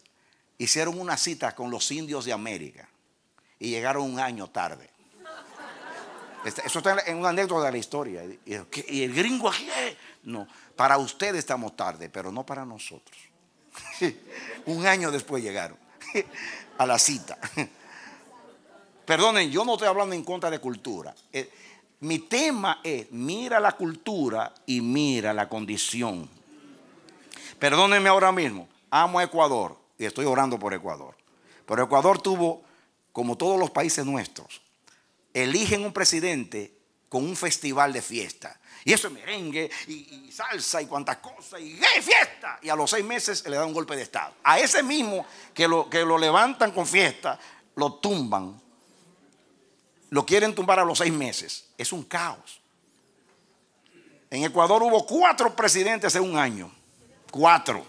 Speaker 2: hicieron una cita con los indios de América y llegaron un año tarde. Este, eso está en una anécdota de la historia. ¿Y el gringo aquí? Eh, no, para ustedes estamos tarde, pero no para nosotros. Un año después llegaron a la cita. Perdonen, yo no estoy hablando en contra de cultura. Eh, mi tema es, mira la cultura y mira la condición. Perdónenme ahora mismo, amo a Ecuador y estoy orando por Ecuador. Pero Ecuador tuvo, como todos los países nuestros, eligen un presidente con un festival de fiesta. Y eso es merengue y, salsa y cuantas cosas y fiesta! Y a los seis meses le dan un golpe de Estado. A ese mismo que lo, que lo levantan con fiesta, lo tumban. Lo quieren tumbar a los seis meses. Es un caos. En Ecuador hubo cuatro presidentes Hace un año. Cuatro.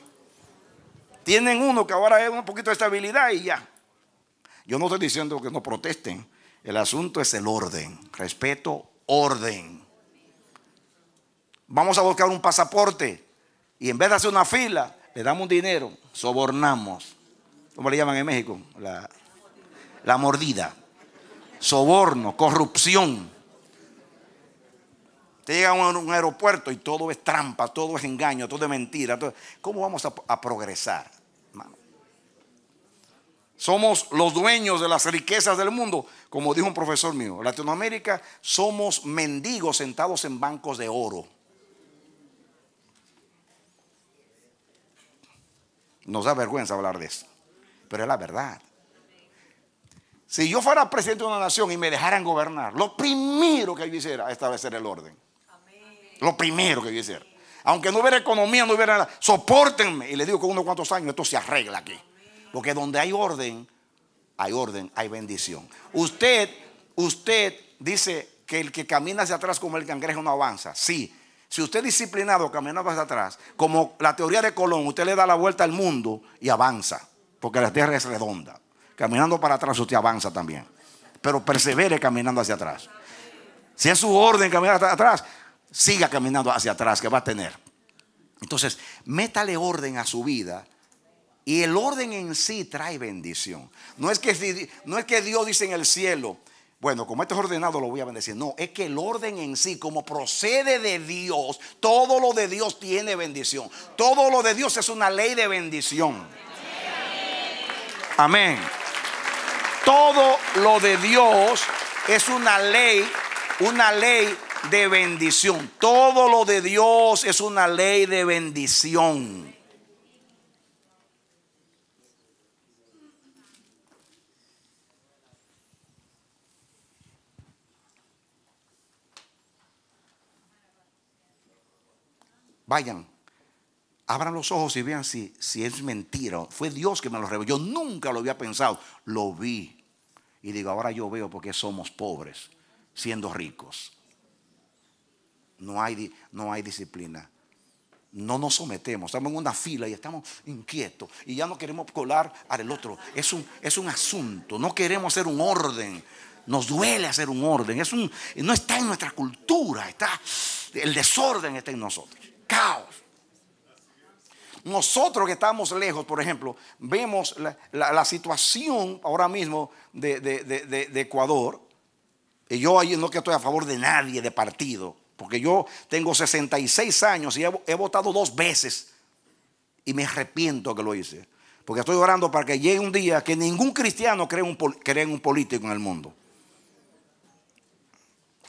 Speaker 2: Tienen uno que ahora es un poquito de estabilidad y ya. Yo no estoy diciendo que no protesten, el asunto es el orden. Respeto, orden. Vamos a buscar un pasaporte y en vez de hacer una fila, le damos un dinero, sobornamos. ¿Cómo le llaman en México? La, mordida. Soborno, corrupción. Te llega a un, aeropuerto y todo es trampa, todo es engaño, todo es mentira. ¿Cómo vamos a progresar? Somos los dueños de las riquezas del mundo. Como dijo un profesor mío, Latinoamérica somos mendigos sentados en bancos de oro. Nos da vergüenza hablar de eso, pero es la verdad. Si yo fuera presidente de una nación y me dejaran gobernar, lo primero que yo hiciera es establecer el orden. Lo primero que yo hiciera. Aunque no hubiera economía, no hubiera nada. Sopórtenme. Y les digo que unos cuantos años esto se arregla aquí. Porque donde hay orden, hay orden, hay bendición. Usted, usted dice que el que camina hacia atrás como el cangrejo no avanza. Sí. Si usted es disciplinado caminando hacia atrás, como la teoría de Colón, usted le da la vuelta al mundo y avanza, porque la tierra es redonda. Caminando para atrás usted avanza también, pero persevere caminando hacia atrás. Si es su orden caminar hacia atrás, siga caminando hacia atrás, que va a tener. Entonces, métale orden a su vida y el orden en sí trae bendición. No es, que, Dios dice en el cielo, bueno, como esto es ordenado lo voy a bendecir. No, es que el orden en sí, como procede de Dios, todo lo de Dios tiene bendición. Todo lo de Dios es una ley de bendición. Amén. Todo lo de Dios es una ley, una ley de bendición. Todo lo de Dios es una ley de bendición. Vayan, abran los ojos y vean si, es mentira. Fue Dios que me lo reveló. Yo nunca lo había pensado. Lo vi. Y digo, ahora yo veo porque somos pobres, siendo ricos. No hay, no hay disciplina. No nos sometemos. Estamos en una fila y estamos inquietos. Y ya no queremos colar al otro. Es un, es un asunto. No queremos hacer un orden. Nos duele hacer un orden. Es un, no está en nuestra cultura. Está, el desorden está en nosotros caos. Nosotros que estamos lejos, por ejemplo, vemos la, situación ahora mismo de, Ecuador. Y yo ahí no que estoy a favor de nadie, de partido, porque yo tengo 66 años y he, votado dos veces y me arrepiento que lo hice. Porque estoy orando para que llegue un día que ningún cristiano cree, un, cree en un político en el mundo.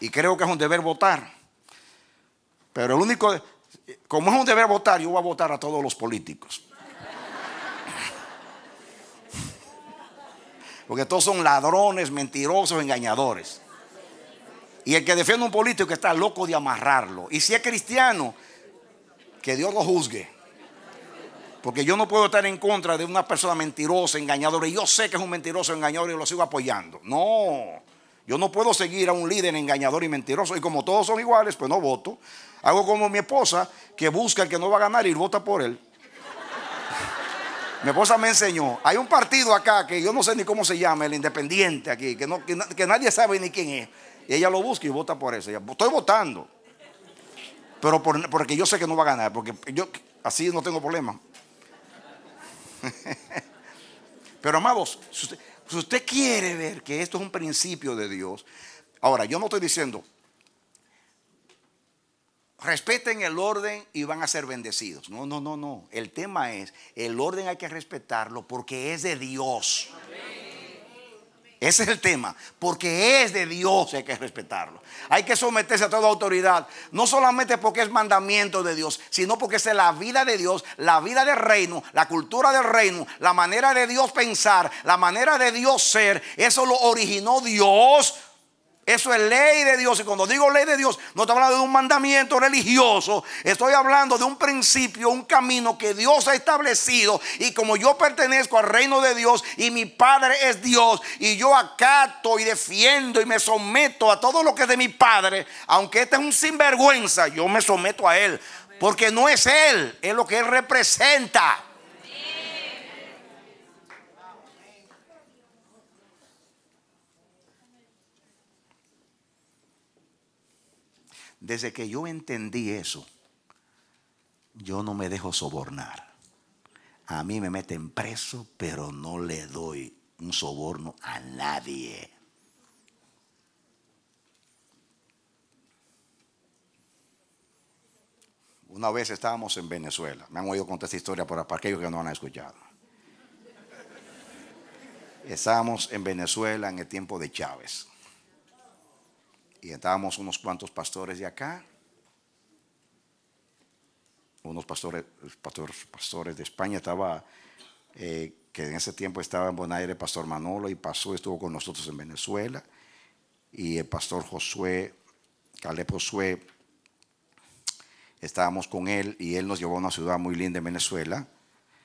Speaker 2: Y creo que es un deber votar. Pero el único como es un deber votar, yo voy a votar a todos los políticos. Porque todos son ladrones, mentirosos, engañadores. Y el que defiende a un político que está loco de amarrarlo. Y si es cristiano, que Dios lo juzgue. Porque yo no puedo estar en contra de una persona mentirosa, engañadora. Y yo sé que es un mentiroso, engañador y lo sigo apoyando. No. Yo no puedo seguir a un líder engañador y mentiroso. Y como todos son iguales, pues no voto. Hago como mi esposa, que busca el que no va a ganar y vota por él. mi esposa me enseñó. Hay un partido acá que yo no sé ni cómo se llama, el independiente aquí, que, no, que, nadie sabe ni quién es. Y ella lo busca y vota por eso. Estoy votando. Pero porque yo sé que no va a ganar, porque yo así no tengo problema. Pero amados, si si usted quiere ver que esto es un principio de Dios, ahora yo no estoy diciendo, respeten el orden y van a ser bendecidos. No, no, no, no. El tema es, el orden hay que respetarlo porque es de Dios. Amén. Ese es el tema, porque es de Dios hay que respetarlo. Hay que someterse a toda autoridad, no solamente porque es mandamiento de Dios, sino porque es la vida de Dios, la vida del reino, la cultura del reino, la manera de Dios pensar, la manera de Dios ser. Eso lo originó Dios eso es ley de Dios. Y cuando digo ley de Dios, no estoy hablando de un mandamiento religioso. Estoy hablando de un principio, un camino que Dios ha establecido. Y como yo pertenezco al reino de Dios y mi Padre es Dios, y yo acato y defiendo y me someto a todo lo que es de mi Padre, aunque este es un sinvergüenza, yo me someto a Él. Porque no es Él, es lo que Él representa. Desde que yo entendí eso, yo no me dejo sobornar. A mí me meten preso, pero no le doy un soborno a nadie. Una vez estábamos en Venezuela. Me han oído contar esta historia para aquellos que no han escuchado. Estábamos en Venezuela en el tiempo de Chávez y estábamos unos cuantos pastores de acá, unos pastores, pastores, pastores de España, estaba, eh, que en ese tiempo estaba en Aire el pastor Manolo, y pasó, estuvo con nosotros en Venezuela, y el pastor Josué, Caleb Josué, estábamos con él, y él nos llevó a una ciudad muy linda en Venezuela,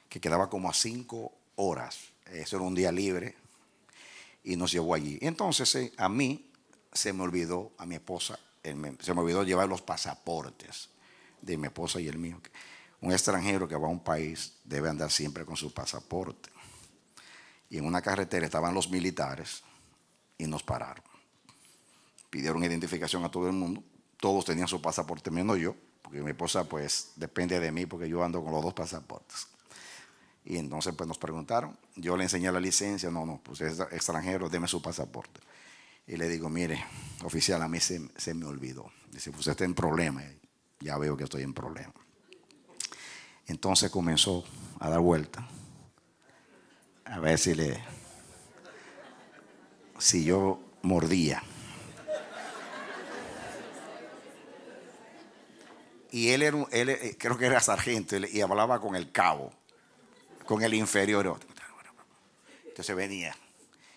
Speaker 2: que quedaba como a cinco horas, eso era un día libre, y nos llevó allí. Entonces, eh, a mí, se me olvidó a mi esposa, se me olvidó llevar los pasaportes de mi esposa y el mío. Un extranjero que va a un país debe andar siempre con su pasaporte. Y en una carretera estaban los militares y nos pararon. Pidieron identificación a todo el mundo. Todos tenían su pasaporte, menos yo, porque mi esposa pues depende de mí porque yo ando con los dos pasaportes. Y entonces pues nos preguntaron, yo le enseñé la licencia, no, no, pues es extranjero, deme su pasaporte. Y le digo, mire, oficial, a mí se, me olvidó. Dice, pues usted está en problema. Ya veo que estoy en problema. Entonces comenzó a dar vuelta. A ver si le. Si yo mordía. Y él, era, él eh, creo que era sargento y hablaba con el cabo, con el inferior. Entonces venía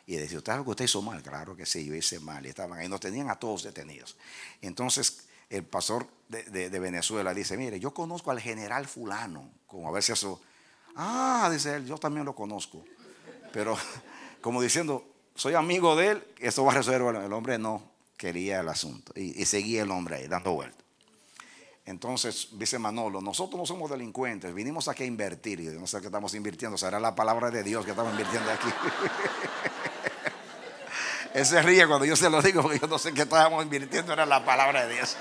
Speaker 2: y decía ¿usted sabe que usted hizo mal? Claro que sí, yo hice mal. Y estaban ahí, nos tenían a todos detenidos. Entonces, el pastor de, Venezuela dice, mire, yo conozco al general fulano, como a ver si eso... Ah, dice él, yo también lo conozco. Pero como diciendo, soy amigo de él, esto va a resolver. El hombre no quería el asunto. Y, seguía el hombre ahí, dando vueltas. Entonces, dice Manolo, nosotros no somos delincuentes, vinimos aquí a invertir. Y no sé qué estamos invirtiendo, será la palabra de Dios que estamos invirtiendo aquí. Él se ríe cuando yo se lo digo porque yo no sé qué estábamos invirtiendo, era la palabra de Dios.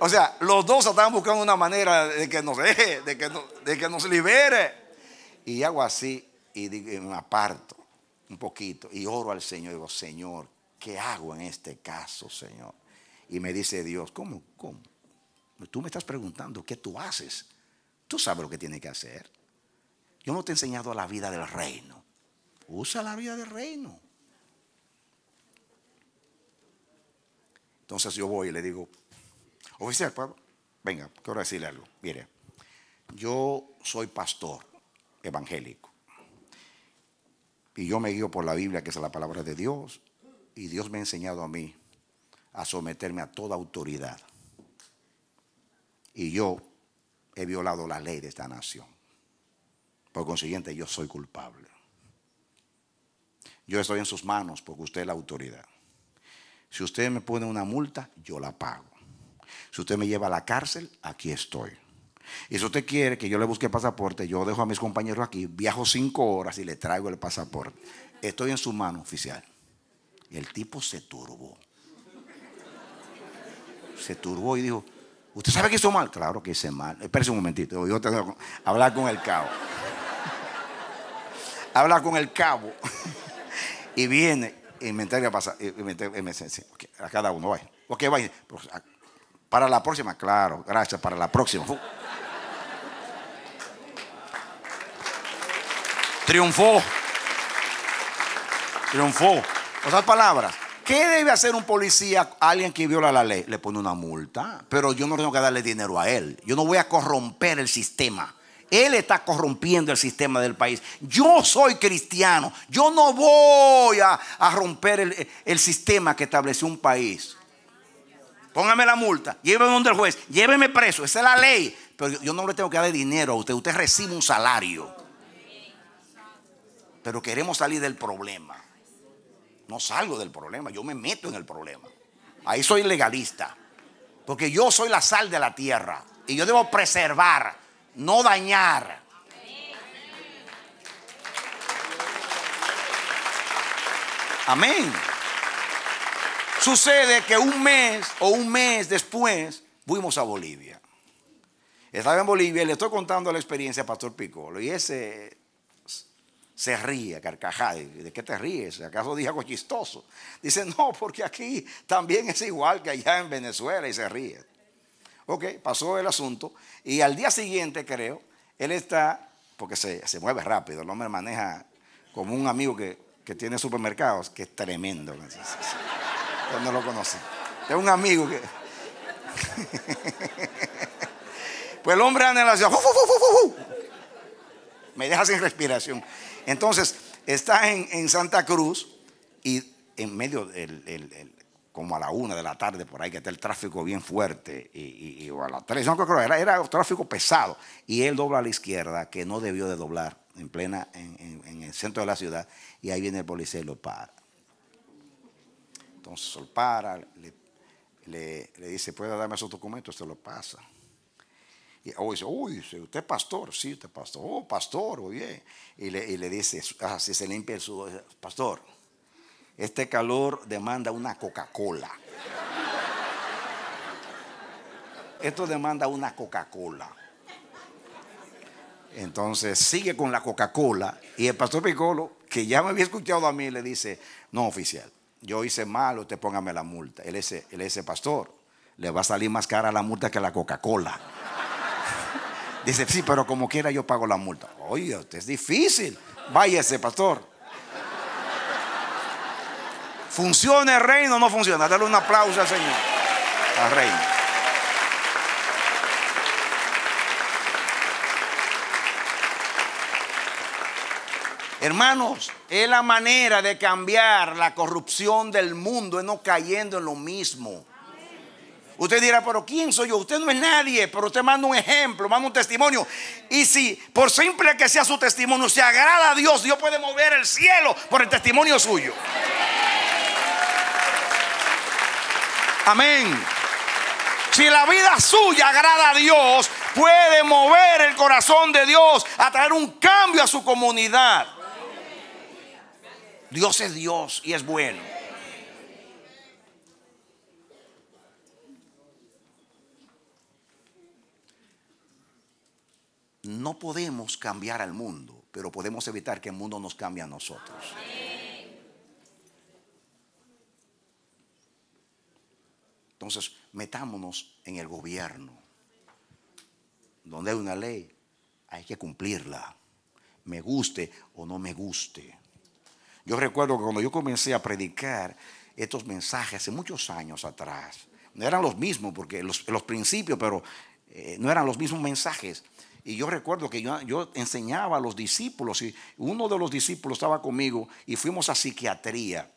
Speaker 2: O sea, los dos estaban buscando una manera de que nos deje, de que nos, libere. Y hago así y me aparto un poquito y oro al Señor. Y digo, Señor, ¿qué hago en este caso, Señor? Y me dice Dios, ¿cómo? ¿Cómo? Tú me estás preguntando, ¿qué tú haces? Tú sabes lo que tienes que hacer. Yo no te he enseñado la vida del reino. Usa la vida del reino. Entonces yo voy y le digo, oficial, venga, quiero decirle algo. Mire, yo soy pastor evangélico. Y yo me guío por la Biblia, que es la palabra de Dios. Y Dios me ha enseñado a mí a someterme a toda autoridad. Y yo he violado la ley de esta nación. Por consiguiente, yo soy culpable. Yo estoy en sus manos porque usted es la autoridad. Si usted me pone una multa, yo la pago. Si usted me lleva a la cárcel, aquí estoy. Y si usted quiere que yo le busque pasaporte, yo dejo a mis compañeros aquí, viajo cinco horas y le traigo el pasaporte. Estoy en su mano, oficial. el tipo se turbó. Se turbó y dijo, ¿usted sabe que hizo mal? Claro que hice mal. Espérese un momentito, yo te dejo hablar con el cabo. Habla con el cabo. y viene inventario pasa, eh, a cada uno, vaya. Pues, para la próxima, claro, gracias, para la próxima. Triunfó. Triunfó. esas palabras, ¿qué debe hacer un policía alguien que viola la ley? Le pone una multa, pero yo no tengo que darle dinero a él. Yo no voy a corromper el sistema. Él está corrompiendo el sistema del país. Yo soy cristiano. Yo no voy a, romper el, sistema que estableció un país. Póngame la multa. Lléveme donde el juez. Lléveme preso. Esa es la ley. Pero yo no le tengo que dar dinero a usted. Usted recibe un salario. Pero queremos salir del problema. No salgo del problema. Yo me meto en el problema. Ahí soy legalista. Porque yo soy la sal de la tierra. Y yo debo preservar no dañar. Amén. Sucede que un mes o un mes después fuimos a Bolivia. Estaba en Bolivia y le estoy contando la experiencia a Pastor Piccolo. Y ese se ríe, carcajada. ¿De qué te ríes? ¿Acaso dijo algo chistoso? Dice, no, porque aquí también es igual que allá en Venezuela y se ríe. Ok, pasó el asunto. Y al día siguiente, creo, él está, porque se, mueve rápido, el hombre maneja como un amigo que, tiene supermercados, que es tremendo. Él no lo conoce, Es un amigo que. pues el hombre anda en la ciudad. Me deja sin respiración. Entonces, está en, Santa Cruz y en medio del el, como a la una de la tarde, por ahí que está el tráfico bien fuerte, y, o a las tres, no creo, era, era tráfico pesado, y él dobla a la izquierda, que no debió de doblar en plena, en, el centro de la ciudad, y ahí viene el policía y lo para. Entonces lo para, le, le, dice, ¿puede darme esos documentos? Se lo pasa. Y hoy oh, dice, uy, usted es pastor, sí, usted es pastor, oh, pastor, muy Y le, dice, así ah, se limpia el pastor este calor demanda una Coca-Cola. Esto demanda una Coca-Cola. Entonces sigue con la Coca-Cola y el pastor Piccolo, que ya me había escuchado a mí, le dice, no oficial, yo hice malo, usted póngame la multa. Él es, él pastor, le va a salir más cara la multa que la Coca-Cola. dice, sí, pero como quiera yo pago la multa. Oye, usted es difícil, váyase pastor. Funciona el reino o no funciona. Dale un aplauso al Señor. Al reino. Hermanos, es la manera de cambiar la corrupción del mundo, es no cayendo en lo mismo. Usted dirá, pero ¿quién soy yo? Usted no es nadie, pero usted manda un ejemplo, manda un testimonio. Y si por simple que sea su testimonio, se agrada a Dios, Dios puede mover el cielo por el testimonio suyo. Amén. Si la vida suya agrada a Dios, puede mover el corazón de Dios a traer un cambio a su comunidad. Dios es Dios y es bueno. No podemos cambiar al mundo, pero podemos evitar que el mundo nos cambie a nosotros. Entonces, metámonos en el gobierno. Donde hay una ley, hay que cumplirla, me guste o no me guste. Yo recuerdo que cuando yo comencé a predicar estos mensajes hace muchos años atrás, no eran los mismos, porque los, principios, pero eh, no eran los mismos mensajes. Y yo recuerdo que yo, yo, enseñaba a los discípulos y uno de los discípulos estaba conmigo y fuimos a psiquiatría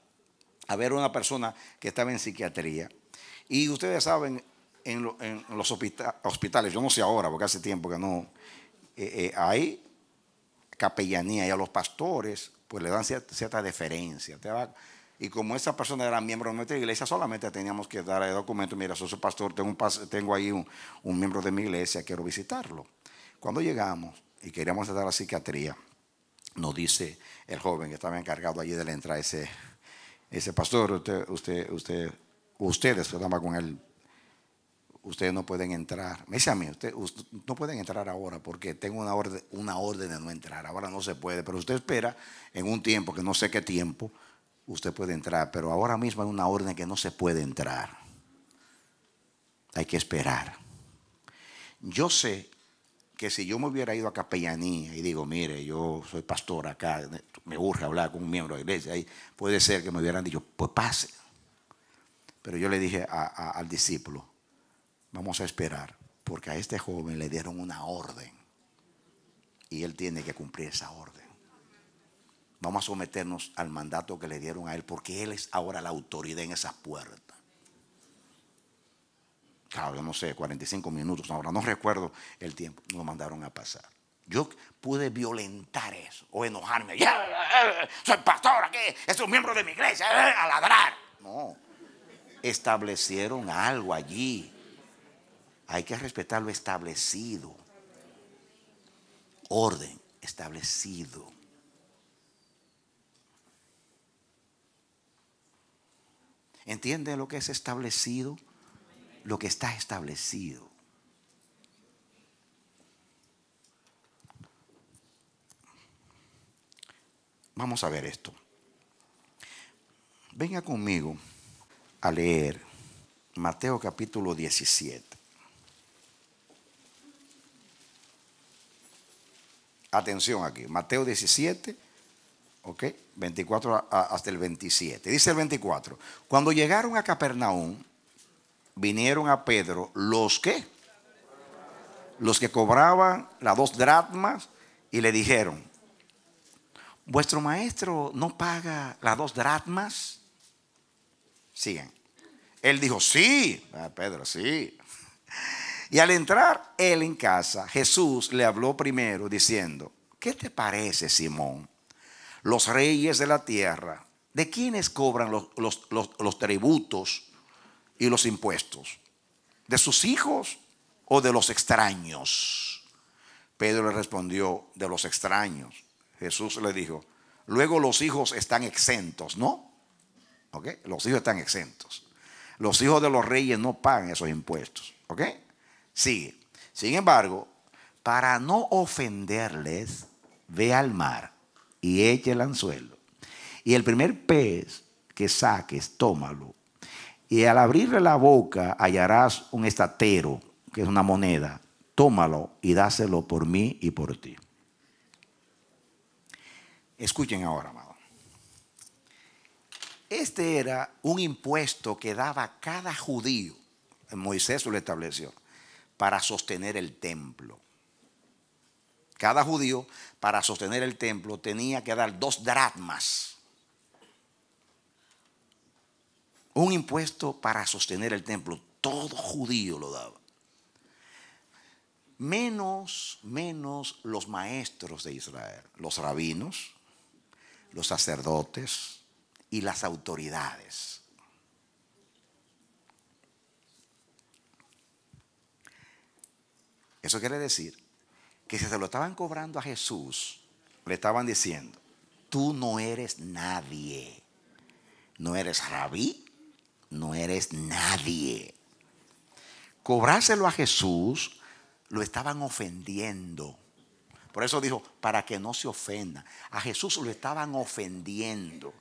Speaker 2: a ver a una persona que estaba en psiquiatría. Y ustedes saben, en, los hospitales, yo no sé ahora, porque hace tiempo que no, eh, eh, hay capellanía y a los pastores pues le dan cierta, deferencia. y como esa persona era miembro de nuestra iglesia, solamente teníamos que dar el documento, mira, soy su pastor, tengo, un, tengo ahí un, miembro de mi iglesia, quiero visitarlo. Cuando llegamos y queríamos dar la psiquiatría, nos dice el joven que estaba encargado allí de la entrada, ese, ese pastor, usted, usted, usted ustedes, con él, ustedes no pueden entrar. Me dice a mí, no pueden entrar ahora porque tengo una orden, una orden de no entrar. Ahora no se puede, pero usted espera en un tiempo que no sé qué tiempo, usted puede entrar, pero ahora mismo hay una orden que no se puede entrar. Hay que esperar. Yo sé que si yo me hubiera ido a capellanía y digo, mire, yo soy pastor acá, me urge hablar con un miembro de la iglesia, puede ser que me hubieran dicho, pues pase. Pero yo le dije al discípulo, vamos a esperar, porque a este joven le dieron una orden y él tiene que cumplir esa orden. Vamos a someternos al mandato que le dieron a él, porque él es ahora la autoridad en esas puertas. Claro, yo no sé, 45 minutos, ahora no recuerdo el tiempo, Lo mandaron a pasar. Yo pude violentar eso o enojarme.
Speaker 1: ¡Ya,
Speaker 2: soy pastor aquí, es un miembro de mi iglesia, eh, a ladrar. No, establecieron algo allí. Hay que respetar lo establecido. Orden establecido. ¿Entiende lo que es establecido? Lo que está establecido. Vamos a ver esto. Venga conmigo a leer Mateo capítulo 17. Atención aquí, Mateo 17, ok, 24 hasta el 27. Dice el 24, cuando llegaron a Capernaum, vinieron a Pedro los que, los que cobraban las dos dracmas y le dijeron, vuestro maestro no paga las dos dracmas. Siguen. Él dijo, sí, ah, Pedro, sí. Y al entrar él en casa, Jesús le habló primero diciendo, ¿qué te parece, Simón? Los reyes de la tierra, ¿de quiénes cobran los tributos y los impuestos? ¿De sus hijos o de los extraños? Pedro le respondió, de los extraños. Jesús le dijo, luego los hijos están exentos, ¿no? Los hijos están exentos. Los hijos de los reyes no pagan esos impuestos, ¿ok? Sigue. Sin embargo, para no ofenderles, ve al mar y eche el anzuelo. Y el primer pez que saques, tómalo. Y al abrirle la boca hallarás un estatero, que es una moneda. Tómalo y dáselo por mí y por ti. Escuchen ahora, amado. Este era un impuesto que daba cada judío, Moisés lo estableció, para sostener el templo. Cada judío, para sostener el templo, tenía que dar dos dracmas. Un impuesto para sostener el templo. Todo judío lo daba. Menos, menos los maestros de Israel, los rabinos, los sacerdotes, y las autoridades. Eso quiere decir que si se lo estaban cobrando a Jesús, le estaban diciendo, tú no eres nadie, no eres rabí, no eres nadie. Cobrárselo a Jesús lo estaban ofendiendo. Por eso dijo, para que no se ofenda. A Jesús lo estaban ofendiendo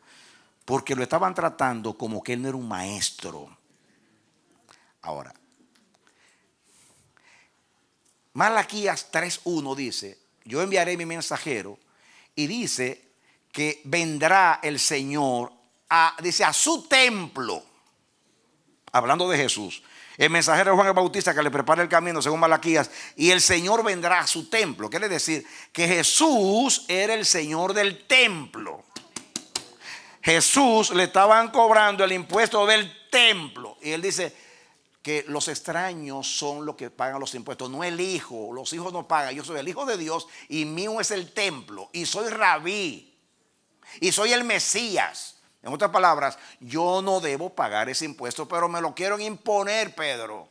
Speaker 2: porque lo estaban tratando como que él no era un maestro. Ahora, Malaquías 3.1 dice, yo enviaré mi mensajero y dice que vendrá el Señor a, dice, a su templo, hablando de Jesús. El mensajero de Juan el Bautista que le prepara el camino según Malaquías. Y el Señor vendrá a su templo. Quiere decir que Jesús era el Señor del templo. Jesús le estaban cobrando el impuesto del templo. Y él dice que los extraños son los que pagan los impuestos, no el hijo. Los hijos no pagan. Yo soy el hijo de Dios y mío es el templo. Y soy rabí. Y soy el Mesías. En otras palabras, yo no debo pagar ese impuesto, pero me lo quieren imponer, Pedro.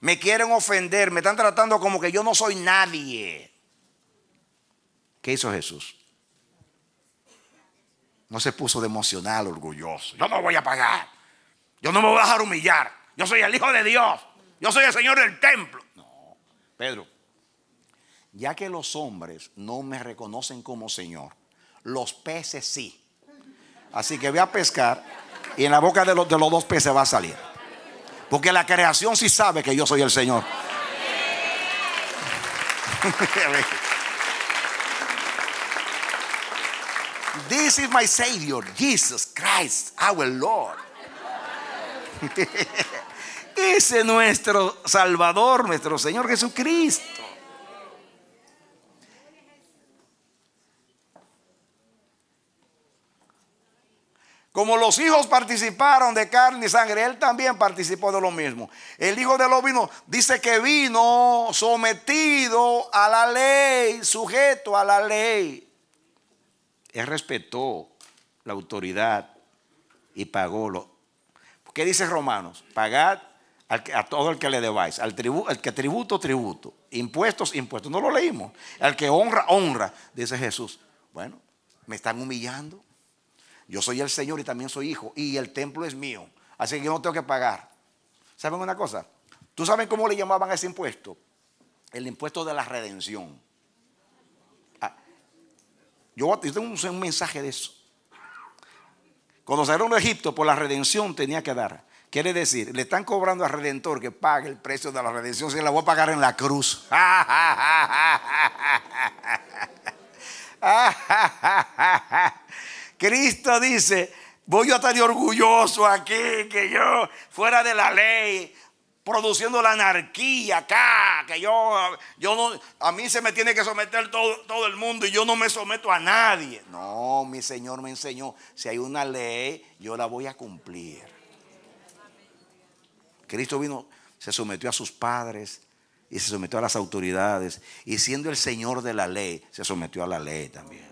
Speaker 2: Me quieren ofender, me están tratando como que yo no soy nadie. ¿Qué hizo Jesús? No se puso de emocional, orgulloso. Yo no voy a pagar. Yo no me voy a dejar humillar. Yo soy el Hijo de Dios. Yo soy el Señor del templo. No, Pedro, ya que los hombres no me reconocen como Señor, los peces sí. Así que voy a pescar y en la boca de los, de los dos peces va a salir. Porque la creación sí sabe que yo soy el Señor. this is my Savior, Jesus Christ, our Lord. Ese es nuestro Salvador, nuestro Señor Jesucristo. Como los hijos participaron de carne y sangre, él también participó de lo mismo. El hijo de los vino dice que vino sometido a la ley, sujeto a la ley. Él respetó la autoridad y pagó. Lo. ¿Qué dice Romanos? Pagad a todo el que le debáis, al, tribu, al que tributo, tributo, impuestos, impuestos. No lo leímos. Al que honra, honra, dice Jesús. Bueno, me están humillando. Yo soy el Señor y también soy hijo, y el templo es mío. Así que yo no tengo que pagar. ¿Saben una cosa? ¿Tú sabes cómo le llamaban a ese impuesto? El impuesto de la redención. Yo, tengo un, mensaje de eso. Cuando salieron de Egipto por la redención tenía que dar. Quiere decir, le están cobrando al redentor que pague el precio de la redención, se la voy a pagar en la cruz. Cristo dice, voy a estar orgulloso aquí, que yo fuera de la ley, produciendo la anarquía acá, que yo, yo no, a mí se me tiene que someter todo, todo, el mundo y yo no me someto a nadie. No, mi Señor me enseñó, si hay una ley, yo la voy a cumplir. Cristo vino, se sometió a sus padres y se sometió a las autoridades y siendo el Señor de la ley, se sometió a la ley también.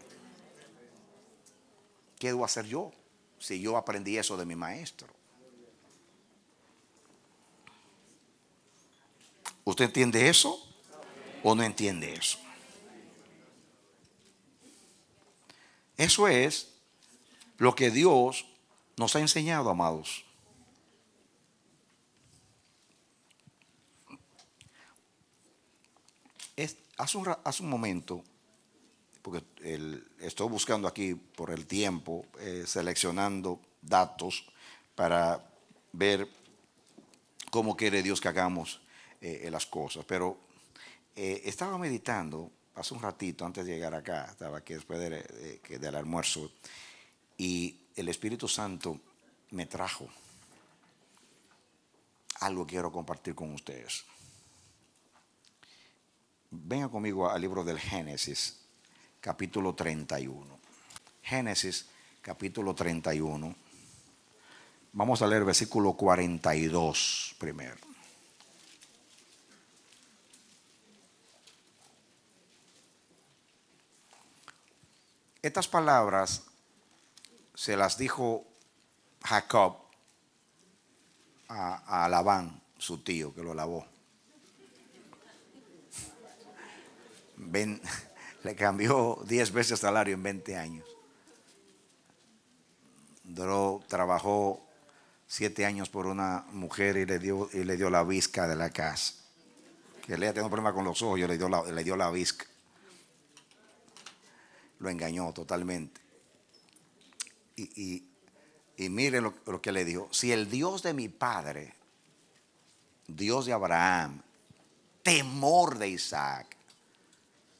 Speaker 2: ¿Qué debo hacer yo si yo aprendí eso de mi maestro? ¿Usted entiende eso o no entiende eso? Eso es lo que Dios nos ha enseñado, amados. Es, hace, un, momento, porque estoy buscando aquí por el tiempo, eh, seleccionando datos para ver cómo quiere Dios que hagamos eh, eh, las cosas. Pero eh, estaba meditando hace un ratito antes de llegar acá, estaba aquí después de, del almuerzo, y el Espíritu Santo me trajo. Algo que quiero compartir con ustedes. Venga conmigo al libro del Génesis, capítulo 31. Génesis, capítulo 31. Vamos a leer versículo 42 primero. Estas palabras se las dijo Jacob a, a Labán, su tío, que lo lavó. le cambió 10 veces el salario en 20 años. trabajó 7 años por una mujer y le dio, y le dio la visca de la casa. Que le tengo un problema con los ojos, le dio la, le dio la visca lo engañó totalmente. Y, miren lo, que le dijo, si el Dios de mi padre, Dios de Abraham, temor de Isaac,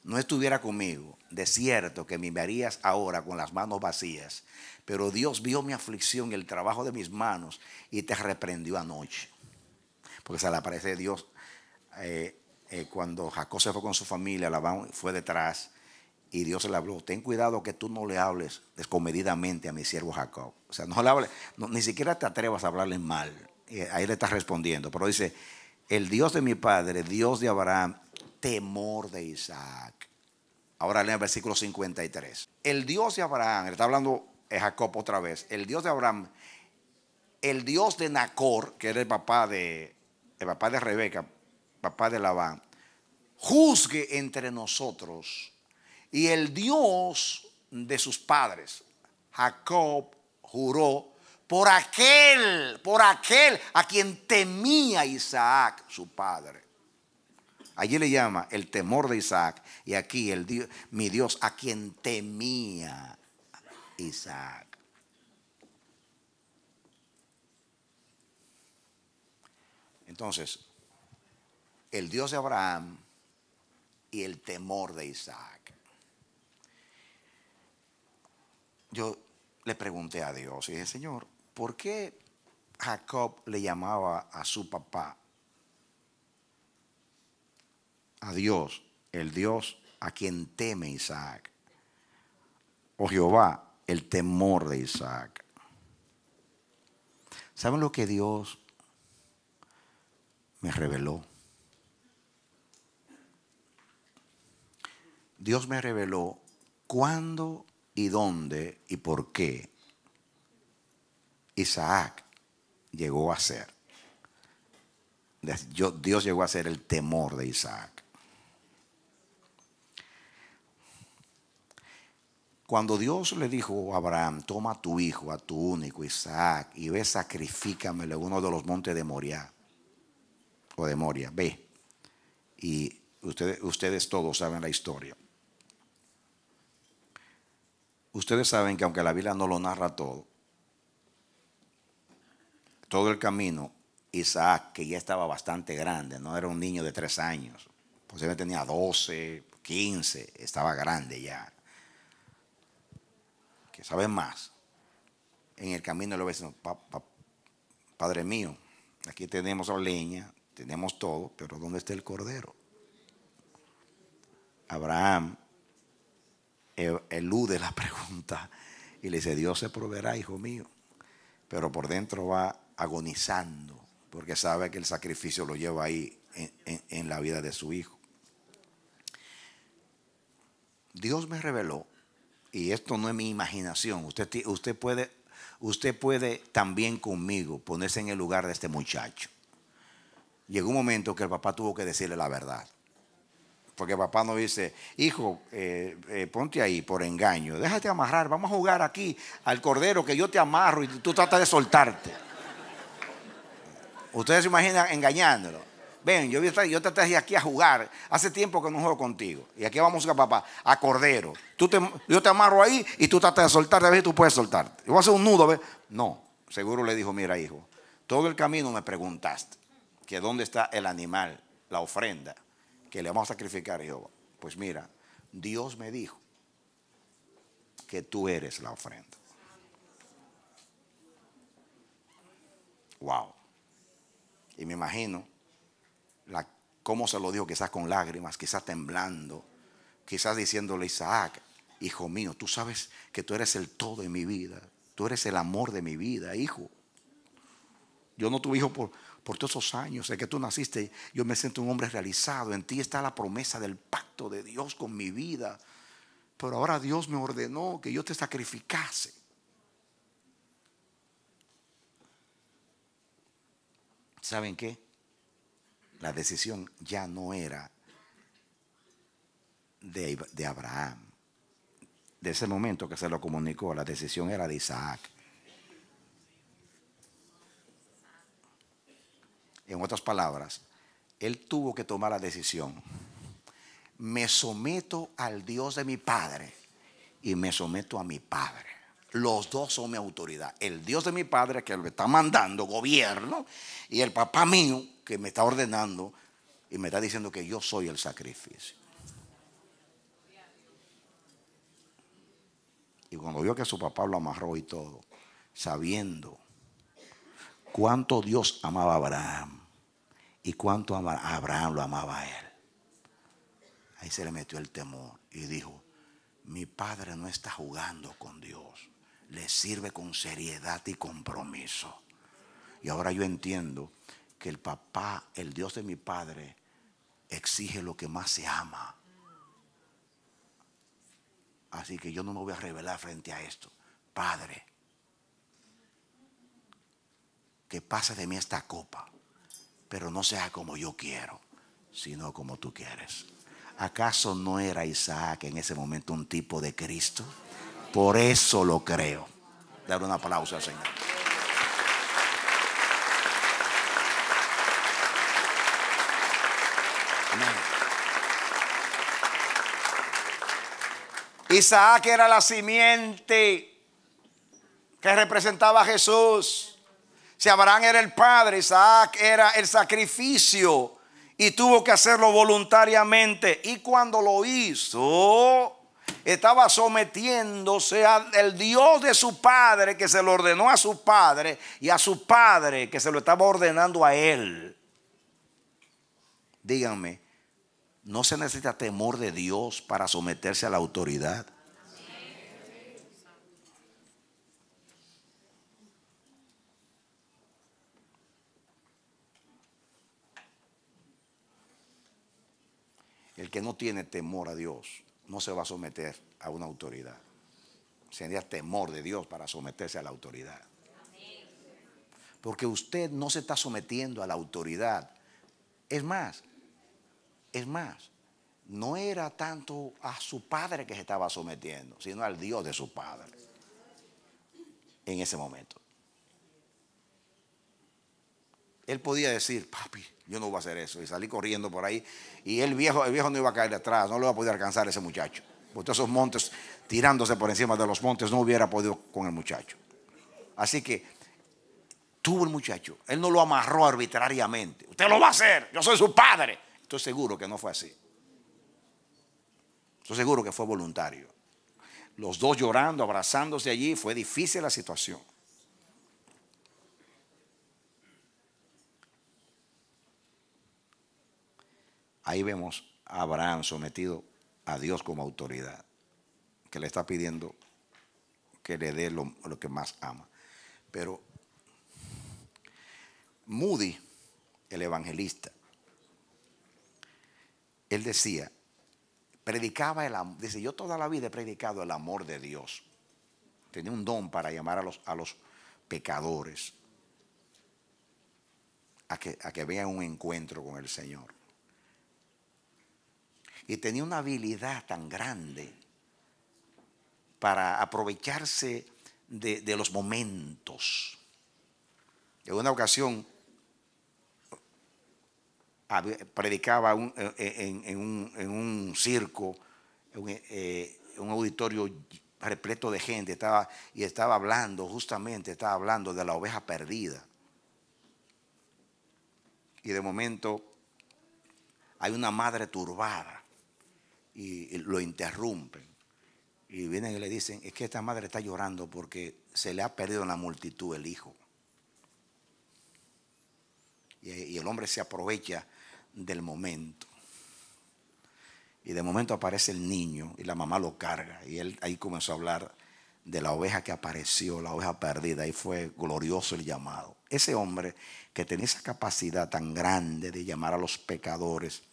Speaker 2: no estuviera conmigo, de cierto que me verías ahora con las manos vacías, pero Dios vio mi aflicción, y el trabajo de mis manos, y te reprendió anoche. Porque se le aparece Dios eh, eh, cuando Jacob se fue con su familia, Labán fue detrás y Dios le habló, ten cuidado que tú no le hables descomedidamente a mi siervo Jacob. O sea, no le hables, ni siquiera te atrevas a hablarle mal. ahí le estás respondiendo. Pero dice, el Dios de mi padre, Dios de Abraham, temor de Isaac. Ahora leen el versículo 53. El Dios de Abraham, le está hablando eh, Jacob otra vez, el Dios de Abraham, el Dios de Nacor, que era el papá de, el papá de Rebeca, papá de Labán, juzgue entre nosotros y el Dios de sus padres, Jacob, juró por aquel, por aquel a quien temía Isaac, su padre. Allí le llama el temor de Isaac y aquí el mi Dios a quien temía Isaac. Entonces, el Dios de Abraham y el temor de Isaac. yo le pregunté a Dios y dije, Señor, ¿por qué Jacob le llamaba a su papá, a Dios, el Dios a quien teme Isaac, o Jehová, el temor de Isaac? ¿Saben lo que Dios me reveló? Dios me reveló cuando y dónde y por qué Isaac llegó a ser. Dios llegó a ser el temor de Isaac. Cuando Dios le dijo a Abraham, toma a tu hijo, a tu único Isaac, y ve, sacrificamelo en uno de los montes de Moria, o de Moria, ve. Y ustedes todos saben la historia. Ustedes saben que aunque la Biblia no lo narra todo, todo el camino, Isaac, que ya estaba bastante grande, no era un niño de tres años, posiblemente pues tenía 12, 15, estaba grande ya, que saben más. En el camino lo ve, a Padre mío, aquí tenemos la leña, tenemos todo, pero ¿dónde está el cordero? Abraham elude la pregunta y le dice, Dios se proveerá, hijo mío. Pero por dentro va agonizando porque sabe que el sacrificio lo lleva ahí en, la vida de su hijo. Dios me reveló, y esto no es mi imaginación, usted, usted, puede, usted puede también conmigo ponerse en el lugar de este muchacho. Llegó un momento que el papá tuvo que decirle la verdad. Porque papá no dice, hijo, eh, eh, ponte ahí por engaño, déjate amarrar, vamos a jugar aquí al cordero que yo te amarro y tú tratas de soltarte. Ustedes se imaginan engañándolo. Ven, yo, yo te traje aquí a jugar. Hace tiempo que no juego contigo. Y aquí vamos a papá, a cordero. yo te amarro ahí y tú tratas de soltarte. A ver si tú puedes soltarte. Yo voy a hacer un nudo. ver. No, seguro le dijo, mira hijo, todo el camino me preguntaste que dónde está el animal, la ofrenda que le vamos a sacrificar. a Jehová. pues mira, Dios me dijo que tú eres la ofrenda. Wow. Y me imagino la, cómo se lo dijo, quizás con lágrimas, quizás temblando, quizás diciéndole Isaac, hijo mío, tú sabes que tú eres el todo de mi vida, tú eres el amor de mi vida, hijo. Yo no tuve hijo por, por todos esos años de que tú naciste, yo me siento un hombre realizado. En ti está la promesa del pacto de Dios con mi vida. Pero ahora Dios me ordenó que yo te sacrificase. ¿Saben qué? La decisión ya no era de, de Abraham. De ese momento que se lo comunicó, la decisión era de Isaac. En otras palabras, él tuvo que tomar la decisión. Me someto al Dios de mi Padre y me someto a mi Padre. Los dos son mi autoridad. El Dios de mi Padre que me está mandando gobierno y el papá mío que me está ordenando y me está diciendo que yo soy el sacrificio. Y cuando vio que su papá lo amarró y todo, sabiendo cuánto Dios amaba a Abraham y cuánto Abraham lo amaba a él. Ahí se le metió el temor y dijo, mi padre no está jugando con Dios, le sirve con seriedad y compromiso. Y ahora yo entiendo que el papá, el Dios de mi padre, exige lo que más se ama. Así que yo no me voy a revelar frente a esto. Padre, que pase de mí esta copa, pero no sea como yo quiero, sino como tú quieres. ¿Acaso no era Isaac en ese momento un tipo de Cristo? Por eso lo creo. Dar un aplauso al Señor. Isaac era la simiente que representaba a Jesús. Si Abraham era el padre, Isaac era el sacrificio y tuvo que hacerlo voluntariamente. Y cuando lo hizo, estaba sometiéndose al Dios de su padre que se lo ordenó a su padre y a su padre que se lo estaba ordenando a él. Díganme, ¿no se necesita temor de Dios para someterse a la autoridad? El que no tiene temor a Dios no se va a someter a una autoridad. Sería temor de Dios para someterse a la autoridad. Porque usted no se está sometiendo a la autoridad. Es más, es más, no era tanto a su padre que se estaba sometiendo, sino al Dios de su padre en ese momento. Él podía decir, papi, yo no voy a hacer eso. Y salí corriendo por ahí. Y el viejo, viejo no iba a caer atrás, no lo iba a poder alcanzar ese muchacho. Porque todos esos montes, tirándose por encima de los montes, no hubiera podido con el muchacho. Así que tuvo el muchacho. Él no lo amarró arbitrariamente. Usted lo va a hacer, yo soy su padre. Estoy seguro que no fue así. Estoy seguro que fue voluntario. Los dos llorando, abrazándose allí, fue difícil la situación. Ahí vemos a Abraham sometido a Dios como autoridad, que le está pidiendo que le dé lo, que más ama. Pero Moody, el evangelista, él decía, predicaba el amor, dice, yo toda la vida he predicado el amor de Dios. Tenía un don para llamar a los, a los pecadores a que, a que vean un encuentro con el Señor y tenía una habilidad tan grande para aprovecharse de, los momentos. En una ocasión predicaba eh, eh, en, un, circo, un, eh, un auditorio repleto de gente, y estaba hablando, justamente estaba hablando de la oveja perdida. Y de momento hay una madre turbada y lo interrumpen. Y vienen y le dicen, es que esta madre está llorando porque se le ha perdido en la multitud el hijo. Y, el hombre se aprovecha del momento. Y de momento aparece el niño y la mamá lo carga. Y él ahí comenzó a hablar de la oveja que apareció, la oveja perdida, y fue glorioso el llamado. Ese hombre que tenía esa capacidad tan grande de llamar a los pecadores,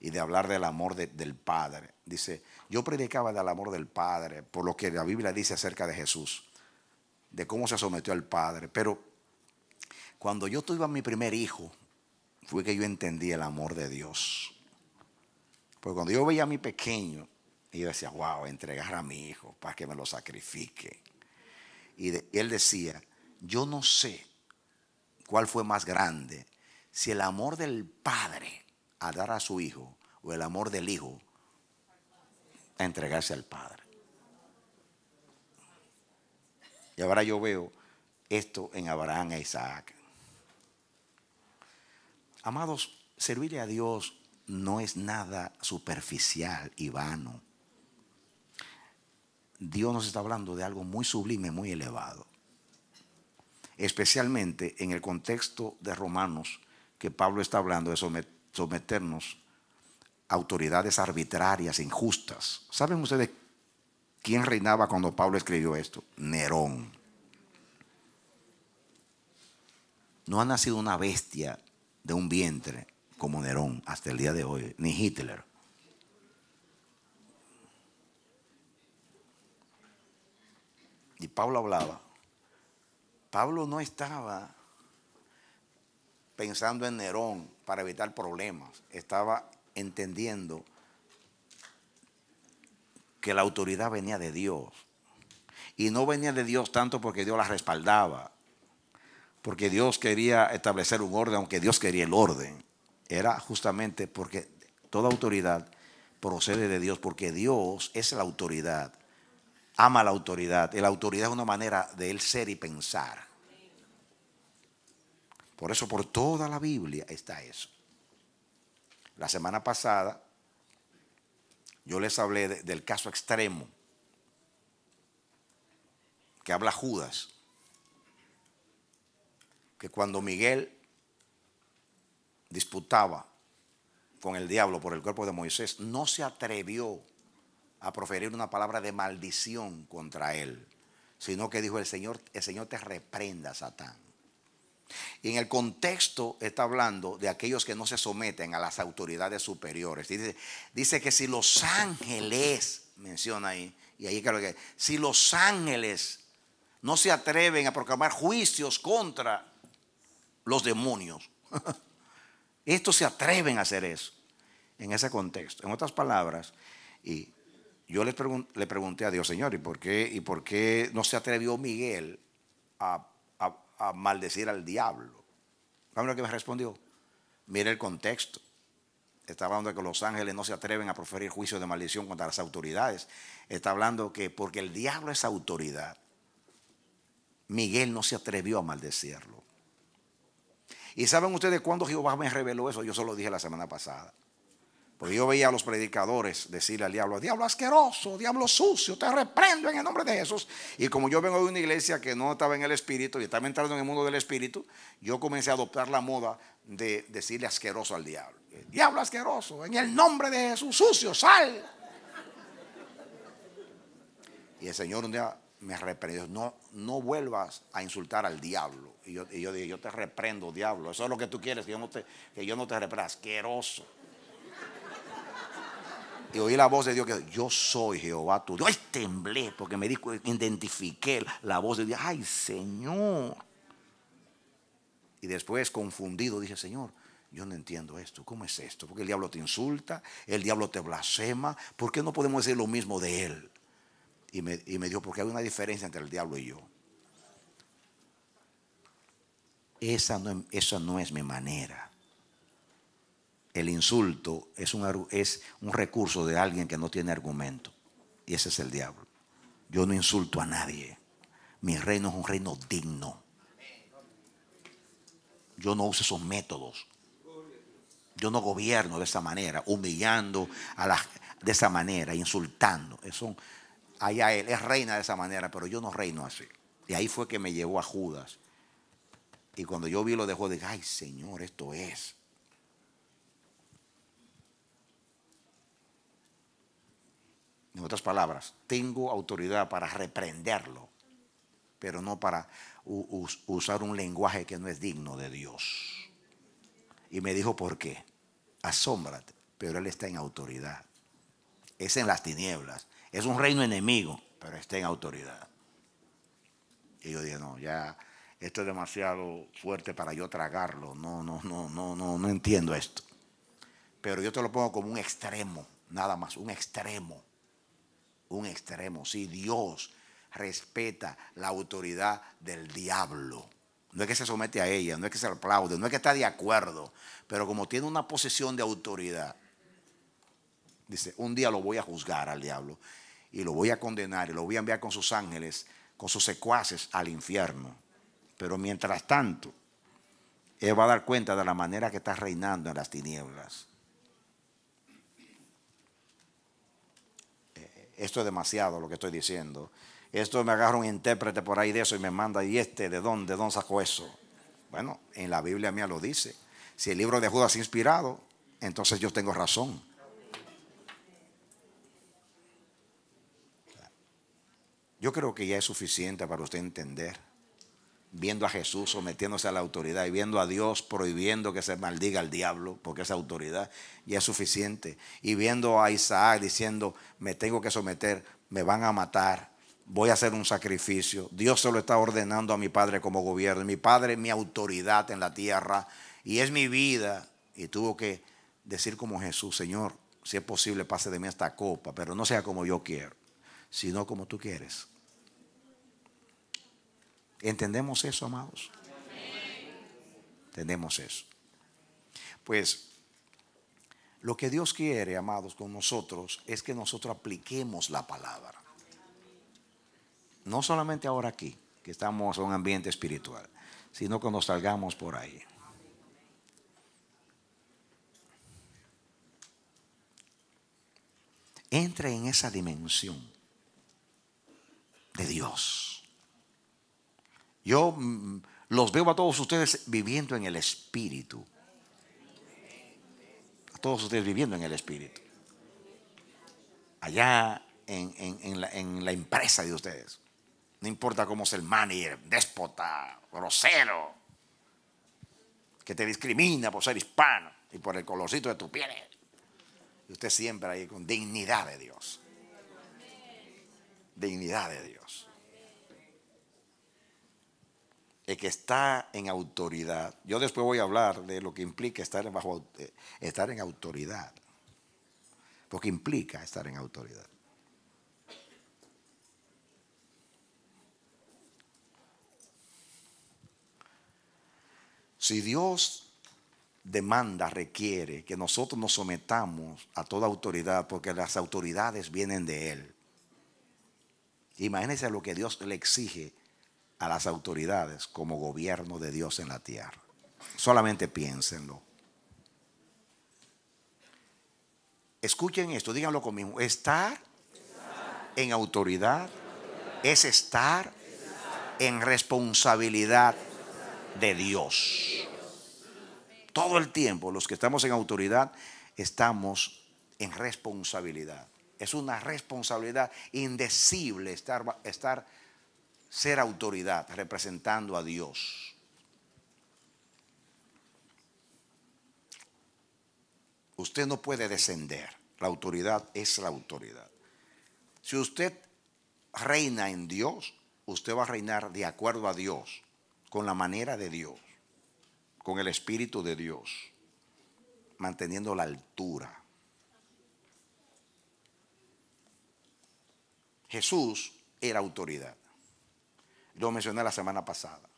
Speaker 2: y de hablar del amor del Padre. Dice, yo predicaba del amor del Padre, por lo que la Biblia dice acerca de Jesús, de cómo se sometió al Padre. Pero cuando yo tuve a mi primer hijo, fue que yo entendí el amor de Dios. Porque cuando yo veía a mi pequeño, y yo decía, wow, entregar a mi hijo para que me lo sacrifique. y él decía, yo no sé cuál fue más grande, si el amor del Padre a dar a su hijo o el amor del hijo a entregarse al Padre. Y ahora yo veo esto en Abraham e Isaac. Amados, servirle a Dios no es nada superficial y vano. Dios nos está hablando de algo muy sublime, muy elevado. Especialmente en el contexto de Romanos, que Pablo está hablando de someter someternos a autoridades arbitrarias, e injustas. ¿Saben ustedes quién reinaba cuando Pablo escribió esto? Nerón. No ha nacido una bestia de un vientre como Nerón hasta el día de hoy, ni Hitler. Y Pablo hablaba. Pablo no estaba pensando en Nerón para evitar problemas, estaba entendiendo que la autoridad venía de Dios. Y no venía de Dios tanto porque Dios la respaldaba, porque Dios quería establecer un orden, aunque Dios quería el orden. Era justamente porque toda autoridad procede de Dios, porque Dios es la autoridad, ama la autoridad. Y la autoridad es una manera de Él ser y pensar. Por eso por toda la Biblia está eso. La semana pasada yo les hablé del caso extremo que habla Judas, que cuando Miguel disputaba con el diablo por el cuerpo de Moisés, no se atrevió a proferir una palabra de maldición contra él, sino que dijo el Señor, el Señor te reprenda, Satán. Y en el contexto está hablando de aquellos que no se someten a las autoridades superiores. Dice, dice que si los ángeles, menciona ahí, y ahí creo que, si los ángeles no se atreven a proclamar juicios contra los demonios, estos se atreven a hacer eso, en ese contexto. En otras palabras, y yo le, pregunté a Dios, Señor, ¿y por, qué, ¿y por qué no se atrevió Miguel a a maldecir al diablo. ¿Saben lo que me respondió? Mire el contexto. Está hablando de que los ángeles no se atreven a proferir juicios de maldición contra las autoridades. Está hablando que porque el diablo es autoridad, Miguel no se atrevió a maldecirlo. ¿Y saben ustedes cuándo Jehová me reveló eso? Yo solo dije la semana pasada. Porque yo veía a los predicadores decirle al diablo, diablo asqueroso, diablo sucio, te reprendo en el nombre de Jesús. Y como yo vengo de una iglesia que no estaba en el espíritu y estaba entrando en el mundo del espíritu, yo comencé a adoptar la moda de decirle asqueroso al diablo. Diablo asqueroso, en el nombre de Jesús, sucio, sal. Y el Señor un día me reprendió, no, no vuelvas a insultar al diablo. Y yo, yo dije, yo te reprendo, diablo, eso es lo que tú quieres, yo no te, que yo no te reprenda, asqueroso. Y oí la voz de Dios que yo soy Jehová tu Dios. Ay, temblé porque me dijo, identifiqué la voz de Dios. Ay, Señor. Y después, confundido, dije, Señor, yo no entiendo esto. ¿Cómo es esto? Porque el diablo te insulta, el diablo te blasfema. ¿Por qué no podemos decir lo mismo de él? Y me, y dijo, porque hay una diferencia entre el diablo y yo. Esa esa no es mi manera el insulto es un, es un recurso de alguien que no tiene argumento. Y ese es el diablo. Yo no insulto a nadie. Mi reino es un reino digno. Yo no uso esos métodos. Yo no gobierno de esa manera, humillando a la, de esa manera, insultando. Eso, allá él es reina de esa manera, pero yo no reino así. Y ahí fue que me llevó a Judas. Y cuando yo vi lo dejó, dije, ay Señor, esto es. En otras palabras, tengo autoridad para reprenderlo, pero no para usar un lenguaje que no es digno de Dios. Y me dijo, ¿por qué? Asómbrate, pero Él está en autoridad. Es en las tinieblas. Es un reino enemigo, pero está en autoridad. Y yo dije, no, ya esto es demasiado fuerte para yo tragarlo. No, no, no, no, no, no entiendo esto. Pero yo te lo pongo como un extremo, nada más, un extremo un extremo. si Dios respeta la autoridad del diablo. No es que se somete a ella, no es que se aplaude, no es que está de acuerdo, pero como tiene una posición de autoridad, dice, un día lo voy a juzgar al diablo y lo voy a condenar y lo voy a enviar con sus ángeles, con sus secuaces al infierno. Pero mientras tanto, él va a dar cuenta de la manera que está reinando en las tinieblas. esto es demasiado lo que estoy diciendo. Esto me agarra un intérprete por ahí de eso y me manda, ¿y este de dónde? ¿De dónde sacó eso? Bueno, en la Biblia mía lo dice. Si el libro de Judas es inspirado, entonces yo tengo razón. Yo creo que ya es suficiente para usted entender viendo a Jesús sometiéndose a la autoridad y viendo a Dios prohibiendo que se maldiga al diablo, porque esa autoridad ya es suficiente, y viendo a Isaac diciendo, me tengo que someter, me van a matar, voy a hacer un sacrificio, Dios se lo está ordenando a mi padre como gobierno, mi padre es mi autoridad en la tierra y es mi vida, y tuvo que decir como Jesús, Señor, si es posible, pase de mí esta copa, pero no sea como yo quiero, sino como tú quieres. ¿Entendemos eso, amados? Entendemos eso. Pues lo que Dios quiere, amados, con nosotros es que nosotros apliquemos la palabra. No solamente ahora aquí, que estamos en un ambiente espiritual, sino cuando salgamos por ahí. Entre en esa dimensión de Dios. Yo mm, los veo a todos ustedes viviendo en el Espíritu. A todos ustedes viviendo en el Espíritu. Allá en, la, empresa de ustedes. No importa cómo es el manager, déspota, grosero, que te discrimina por ser hispano y por el colorcito de tu piel. Y usted siempre ahí con dignidad de Dios. Dignidad de Dios el que está en autoridad. Yo después voy a hablar de lo que implica estar, bajo, eh, estar en autoridad. Porque implica estar en autoridad. Si Dios demanda, requiere que nosotros nos sometamos a toda autoridad, porque las autoridades vienen de Él. Imagínense lo que Dios le exige a las autoridades como gobierno de Dios en la tierra. Solamente piénsenlo. Escuchen esto, díganlo conmigo. Estar en autoridad es estar en responsabilidad de Dios. Todo el tiempo los que estamos en autoridad estamos en responsabilidad. Es una responsabilidad indecible estar, estar ser autoridad representando a Dios. Usted no puede descender. La autoridad es la autoridad. Si usted reina en Dios, usted va a reinar de acuerdo a Dios, con la manera de Dios, con el Espíritu de Dios, manteniendo la altura. Jesús era autoridad. Lo mencioné la semana pasada.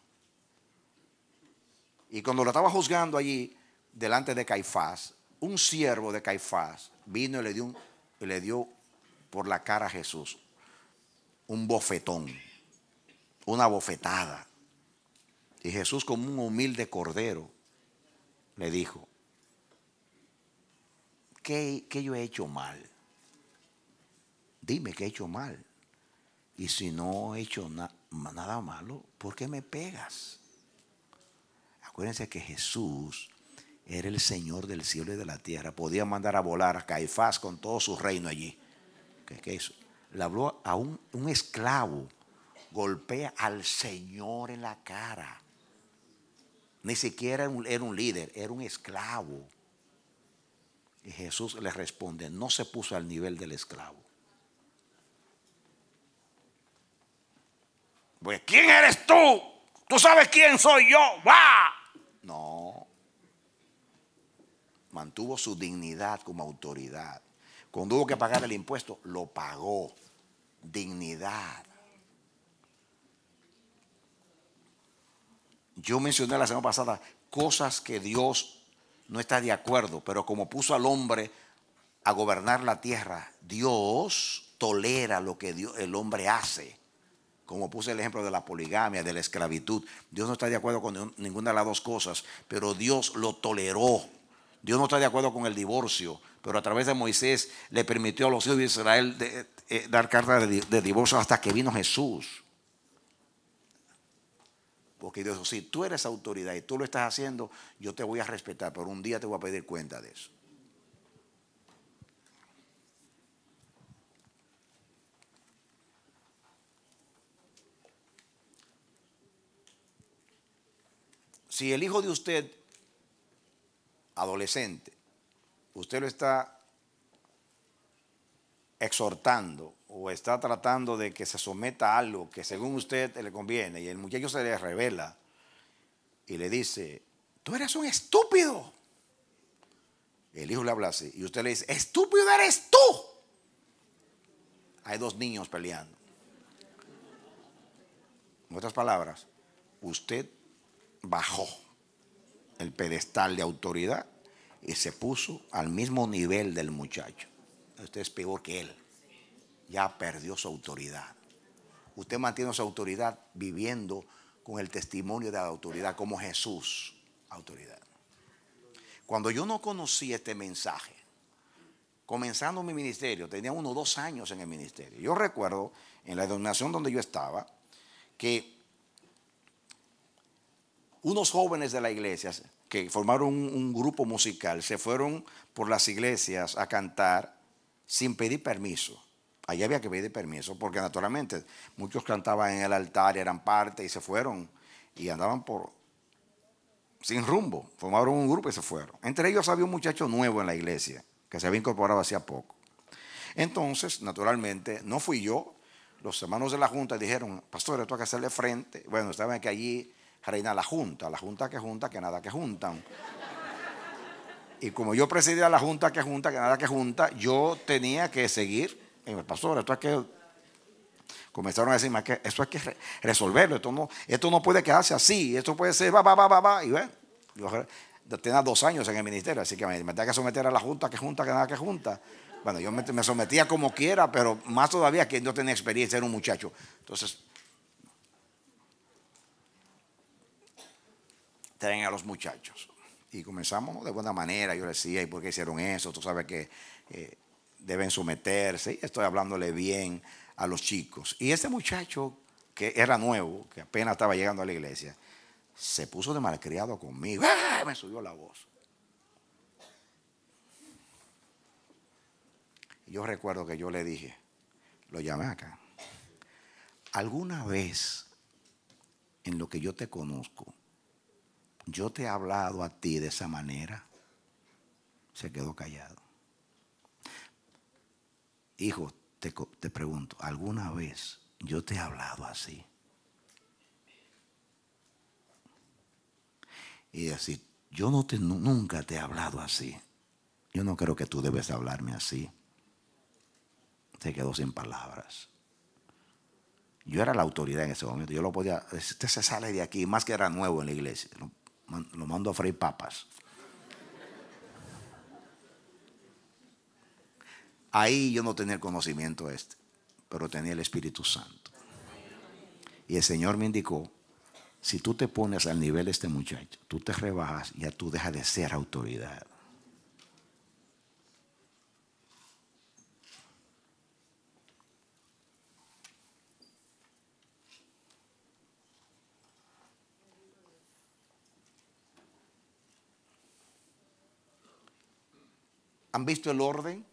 Speaker 2: Y cuando lo estaba juzgando allí, delante de Caifás, un siervo de Caifás vino y le dio, y le dio por la cara a Jesús un bofetón, una bofetada. Y Jesús como un humilde cordero le dijo, ¿qué, qué yo he hecho mal? Dime qué he hecho mal. Y si no he hecho nada malo, ¿por qué me pegas? Acuérdense que Jesús era el Señor del cielo y de la tierra. Podía mandar a volar a Caifás con todo su reino allí. ¿Qué, qué es? Le habló a un, esclavo. Golpea al Señor en la cara. Ni siquiera era un líder, era un esclavo. Y Jesús le responde, no se puso al nivel del esclavo. Pues, ¿quién eres tú? ¿Tú sabes quién soy yo? ¡Va! No. Mantuvo su dignidad como autoridad. Cuando tuvo que pagar el impuesto, lo pagó. Dignidad. Yo mencioné la semana pasada cosas que Dios no está de acuerdo, pero como puso al hombre a gobernar la tierra, Dios tolera lo que el hombre hace como puse el ejemplo de la poligamia, de la esclavitud. Dios no está de acuerdo con ninguna de las dos cosas, pero Dios lo toleró. Dios no está de acuerdo con el divorcio, pero a través de Moisés le permitió a los hijos de Israel eh, eh, dar cartas de, de divorcio hasta que vino Jesús. Porque Dios dijo, si tú eres autoridad y tú lo estás haciendo, yo te voy a respetar, pero un día te voy a pedir cuenta de eso. Si el hijo de usted, adolescente, usted lo está exhortando o está tratando de que se someta a algo que según usted le conviene y el muchacho se le revela y le dice, tú eres un estúpido. El hijo le habla así y usted le dice, estúpido eres tú. Hay dos niños peleando. En otras palabras, usted bajó el pedestal de autoridad y se puso al mismo nivel del muchacho. Usted es peor que él. Ya perdió su autoridad. Usted mantiene su autoridad viviendo con el testimonio de la autoridad, como Jesús, autoridad. Cuando yo no conocí este mensaje, comenzando mi ministerio, tenía unos o dos años en el ministerio. Yo recuerdo en la denominación donde yo estaba que unos jóvenes de la iglesia que formaron un, grupo musical se fueron por las iglesias a cantar sin pedir permiso. Allí había que pedir permiso, porque naturalmente muchos cantaban en el altar, eran parte y se fueron y andaban por sin rumbo. Formaron un grupo y se fueron. Entre ellos había un muchacho nuevo en la iglesia que se había incorporado hacía poco. Entonces, naturalmente, no fui yo. Los hermanos de la Junta dijeron, pastor, esto hay que hacerle frente. Bueno, estaban aquí allí reina la junta, la junta que junta, que nada que juntan. Y como yo presidía la junta que junta, que nada que junta, yo tenía que seguir en el pastor. Esto es que comenzaron a decir, que esto hay que resolverlo, esto no, esto no puede quedarse así, esto puede ser, va, va, va, va, va. Y bueno, yo tenía dos años en el ministerio, así que me, tenía que someter a la junta que junta, que nada que junta. Bueno, yo me, sometía como quiera, pero más todavía que no tenía experiencia, era un muchacho. Entonces, traen a los muchachos. Y comenzamos de buena manera, yo le decía, ¿y por qué hicieron eso? Tú sabes que eh, deben someterse, y estoy hablándole bien a los chicos. Y este muchacho que era nuevo, que apenas estaba llegando a la iglesia, se puso de malcriado conmigo, ¡Ah! me subió la voz. Yo recuerdo que yo le dije, lo llamé acá, ¿alguna vez en lo que yo te conozco yo te he hablado a ti de esa manera. Se quedó callado. Hijo, te, pregunto, ¿alguna vez yo te he hablado así? Y decir, yo no te, nunca te he hablado así. Yo no creo que tú debes hablarme así. Se quedó sin palabras. Yo era la autoridad en ese momento. Yo lo podía. Usted se sale de aquí, más que era nuevo en la iglesia lo mando a freír papas. Ahí yo no tenía el conocimiento este, pero tenía el Espíritu Santo. Y el Señor me indicó, si tú te pones al nivel de este muchacho, tú te rebajas, y ya tú dejas de ser autoridad. ¿Han visto el orden?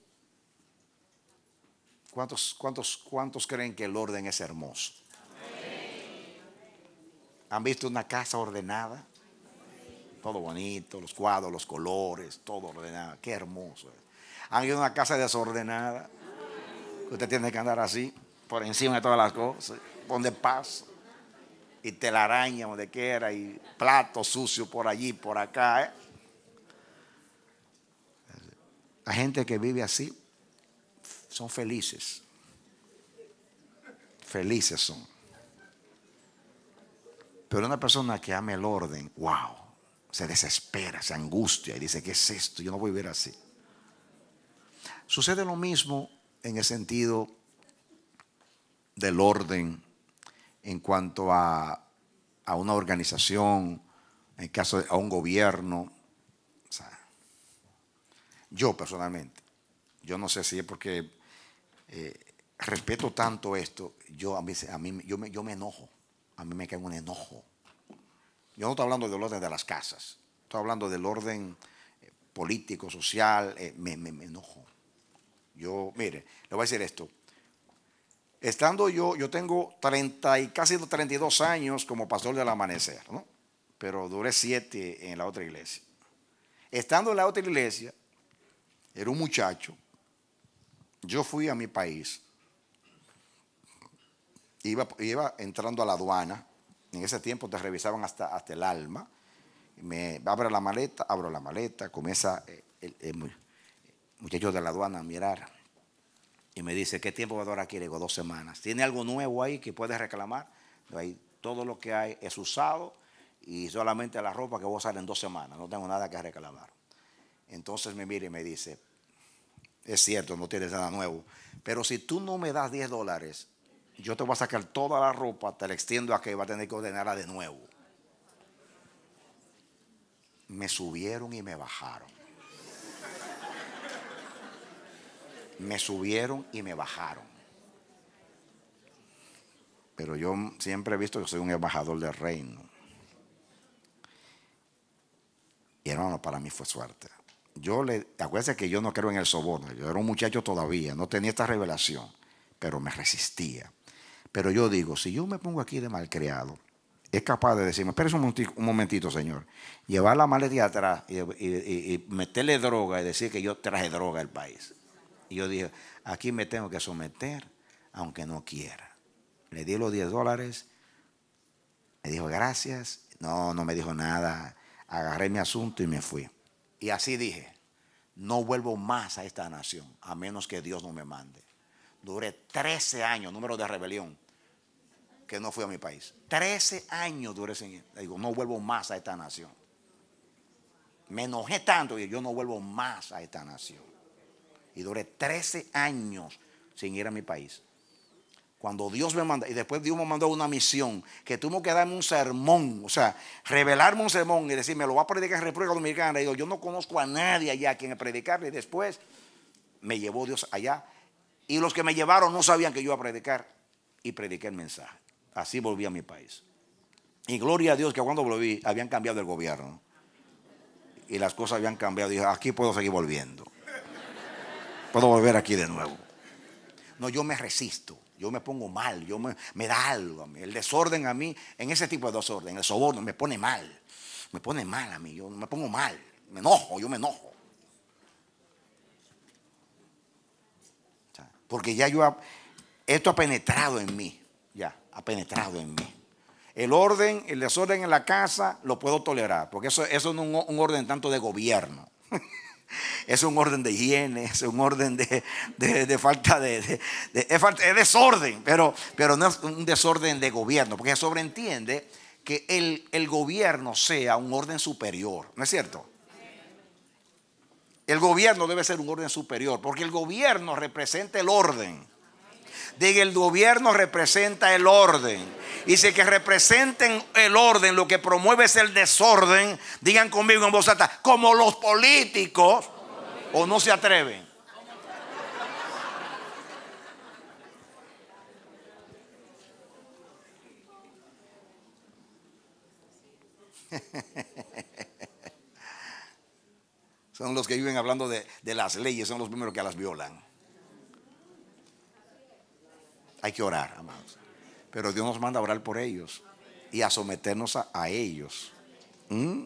Speaker 2: ¿Cuántos, cuántos, cuántos creen que el orden es hermoso? ¿Han visto una casa ordenada? Todo bonito, los cuadros, los colores, todo ordenado. Qué hermoso. ¿Han visto una casa desordenada? Usted tiene que andar así, por encima de todas las cosas, donde pasa y telaraña donde quiera y plato sucio por allí, por acá. ¿eh? La gente que vive así son felices. Felices son. Pero una persona que ama el orden, wow, se desespera, se angustia y dice, ¿qué es esto? Yo no voy a vivir así. Sucede lo mismo en el sentido del orden en cuanto a, una organización, en caso de a un gobierno, yo personalmente. Yo no sé si es porque eh, respeto tanto esto. Yo a mí, a mí yo, me, enojo. A mí me cae un enojo. Yo no estoy hablando del orden de las casas. Estoy hablando del orden eh, político, social. Eh, me, enojo. Yo, mire, le voy a decir esto. Estando yo, yo tengo 30 y casi 32 años como pastor del amanecer, ¿no? Pero duré 7 en la otra iglesia. Estando en la otra iglesia, era un muchacho. Yo fui a mi país. Iba, entrando a la aduana. En ese tiempo te revisaban hasta, hasta el alma. Me abre la maleta, abro la maleta, comienza eh, el, muchacho de la aduana a mirar. Y me dice, ¿qué tiempo va a durar aquí? Le digo, dos semanas. ¿Tiene algo nuevo ahí que puedes reclamar? todo lo que hay es usado y solamente la ropa que voy a usar en dos semanas. No tengo nada que reclamar. Entonces me mira y me dice, es cierto, no tienes nada nuevo. Pero si tú no me das 10 dólares, yo te voy a sacar toda la ropa, te la extiendo a que va a tener que ordenarla de nuevo. Me subieron y me bajaron. Me subieron y me bajaron. Pero yo siempre he visto que soy un embajador del reino. Y hermano, para mí fue suerte yo le, acuérdense que yo no creo en el soborno, yo era un muchacho todavía, no tenía esta revelación, pero me resistía. Pero yo digo, si yo me pongo aquí de malcriado, es capaz de decirme, espérese un momentito, señor, llevar la de atrás y, y, meterle droga y decir que yo traje droga al país. Y yo dije, aquí me tengo que someter, aunque no quiera. Le di los 10 dólares, me dijo gracias, no, no me dijo nada, agarré mi asunto y me fui. Y así dije, no vuelvo más a esta nación, a menos que Dios no me mande. Duré 13 años, número de rebelión, que no fui a mi país. 13 años duré sin... Digo, no vuelvo más a esta nación. Me enojé tanto y yo no vuelvo más a esta nación. Y duré 13 años sin ir a mi país. Cuando Dios me manda, y después Dios me mandó una misión, que tuvo que darme un sermón, o sea, revelarme un sermón y decirme, lo va a predicar en República Dominicana. Y yo, yo no conozco a nadie allá a quien predicarle. Y después me llevó Dios allá. Y los que me llevaron no sabían que yo iba a predicar. Y prediqué el mensaje. Así volví a mi país. Y gloria a Dios que cuando volví habían cambiado el gobierno. Y las cosas habían cambiado. Dije, aquí puedo seguir volviendo. Puedo volver aquí de nuevo. No, yo me resisto. Yo me pongo mal, yo me, da algo a mí. El desorden a mí, en ese tipo de desorden, el soborno, me pone mal. Me pone mal a mí, yo me pongo mal. Me enojo, yo me enojo. Porque ya yo, esto ha penetrado en mí, ya, ha penetrado en mí. El orden, el desorden en la casa lo puedo tolerar, porque eso, eso no es un orden tanto de gobierno. Es un orden de higiene, es un orden de, falta de, es, desorden, pero, pero no es un desorden de gobierno, porque sobreentiende que el gobierno sea un orden superior, ¿no es cierto? El gobierno debe ser un orden superior, porque el gobierno representa el orden. Diga, el gobierno representa el orden. Y si que representen el orden, lo que promueve es el desorden, digan conmigo en voz alta, como los políticos, o no se atreven. son los que viven hablando de, de las leyes, son los primeros que las violan. Hay que orar, amados. Pero Dios nos manda a orar por ellos y a someternos a, ellos. ¿Mm?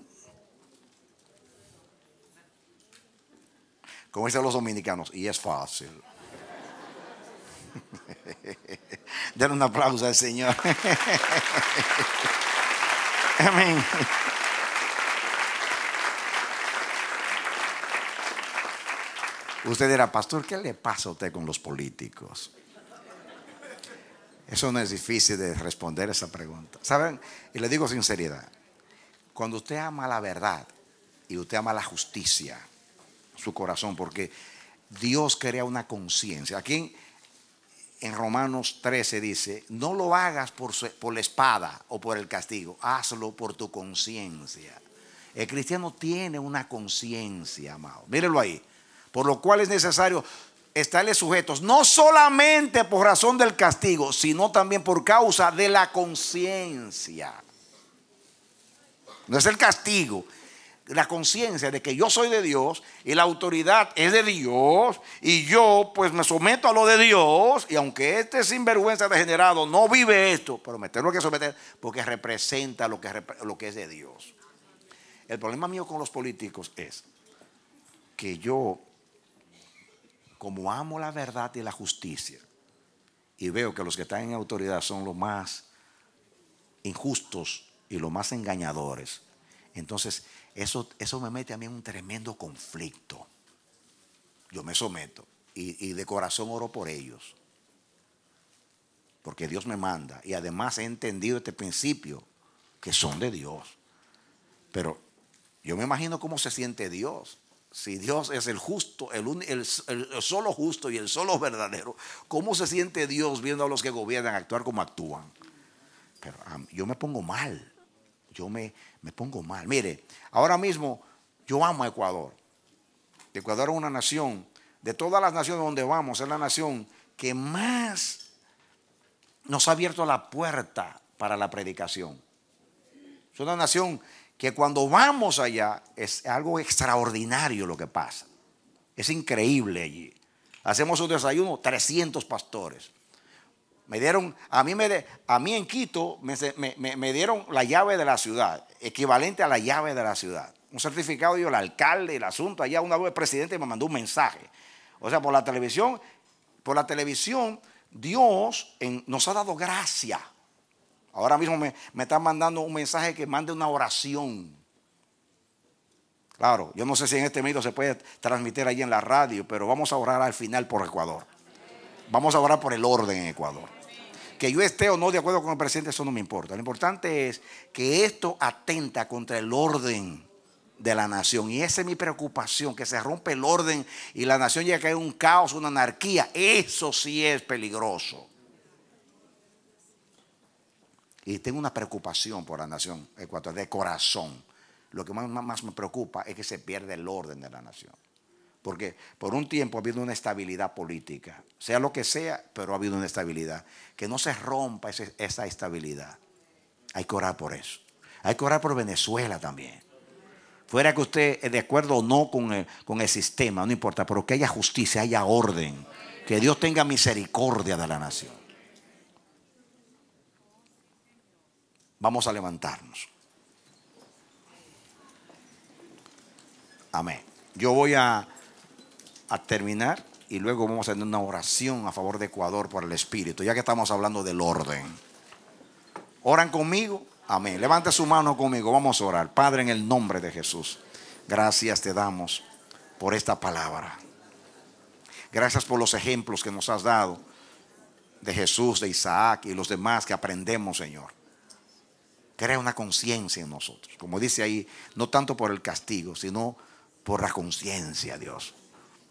Speaker 2: Como dicen los dominicanos, y es fácil. Den un aplauso al Señor. Amén. Usted era pastor, ¿qué le pasa a usted con los políticos? Eso no es difícil de responder esa pregunta. ¿Saben? Y le digo sinceridad. Cuando usted ama la verdad y usted ama la justicia, su corazón, porque Dios crea una conciencia. Aquí en Romanos 13 dice, no lo hagas por, por la espada o por el castigo, hazlo por tu conciencia. El cristiano tiene una conciencia, amado. Mírelo ahí. Por lo cual es necesario estarle sujetos, no solamente por razón del castigo, sino también por causa de la conciencia. No es el castigo, la conciencia de que yo soy de Dios y la autoridad es de Dios y yo pues me someto a lo de Dios y aunque este sinvergüenza degenerado no vive esto, pero me tengo que someter porque representa lo que, lo que es de Dios. El problema mío con los políticos es que yo como amo la verdad y la justicia, y veo que los que están en autoridad son los más injustos y los más engañadores, entonces eso, eso me mete a mí en un tremendo conflicto. Yo me someto y, y de corazón oro por ellos, porque Dios me manda y además he entendido este principio que son de Dios. Pero yo me imagino cómo se siente Dios si Dios es el justo, el, el, solo justo y el solo verdadero, ¿cómo se siente Dios viendo a los que gobiernan actuar como actúan? Pero yo me pongo mal, yo me, me pongo mal. Mire, ahora mismo yo amo a Ecuador. Ecuador es una nación, de todas las naciones donde vamos, es la nación que más nos ha abierto la puerta para la predicación. Es una nación que cuando vamos allá es algo extraordinario lo que pasa. Es increíble allí. Hacemos un desayuno, 300 pastores. Me dieron, a mí, me a mí en Quito me, dieron la llave de la ciudad, equivalente a la llave de la ciudad. Un certificado dio el alcalde, el asunto, allá una vez el presidente me mandó un mensaje. O sea, por la televisión, por la televisión, Dios nos ha dado gracia. Ahora mismo me, están mandando un mensaje que mande una oración. Claro, yo no sé si en este medio se puede transmitir ahí en la radio, pero vamos a orar al final por Ecuador. Vamos a orar por el orden en Ecuador. Que yo esté o no de acuerdo con el presidente, eso no me importa. Lo importante es que esto atenta contra el orden de la nación. Y esa es mi preocupación, que se rompe el orden y la nación llega a caer un caos, una anarquía. Eso sí es peligroso. Y tengo una preocupación por la nación ecuatoriana, de corazón. Lo que más, me preocupa es que se pierde el orden de la nación. Porque por un tiempo ha habido una estabilidad política, sea lo que sea, pero ha habido una estabilidad. Que no se rompa esa estabilidad. Hay que orar por eso. Hay que orar por Venezuela también. Fuera que usted esté de acuerdo o no con con el sistema, no importa, pero que haya justicia, haya orden. Que Dios tenga misericordia de la nación. Vamos a levantarnos. Amén. Yo voy a, terminar y luego vamos a hacer una oración a favor de Ecuador por el Espíritu, ya que estamos hablando del orden. ¿Oran conmigo? Amén. Levante su mano conmigo. Vamos a orar. Padre, en el nombre de Jesús, gracias te damos por esta palabra. Gracias por los ejemplos que nos has dado de Jesús, de Isaac y los demás que aprendemos, Señor crea una conciencia en nosotros. Como dice ahí, no tanto por el castigo, sino por la conciencia, Dios.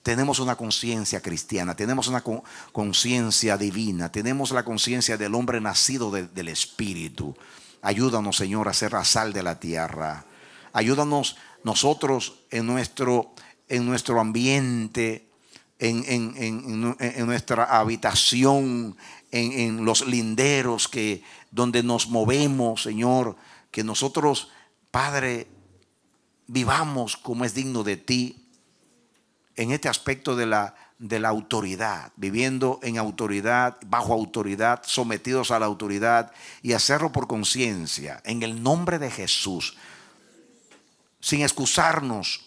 Speaker 2: Tenemos una conciencia cristiana, tenemos una conciencia divina, tenemos la conciencia del hombre nacido del Espíritu. Ayúdanos, Señor, a ser la sal de la tierra. Ayúdanos nosotros en nuestro, en nuestro ambiente, en, en nuestra habitación, en, los linderos que, donde nos movemos, Señor, que nosotros, Padre, vivamos como es digno de ti en este aspecto de la, de la autoridad, viviendo en autoridad, bajo autoridad, sometidos a la autoridad y hacerlo por conciencia, en el nombre de Jesús, sin excusarnos,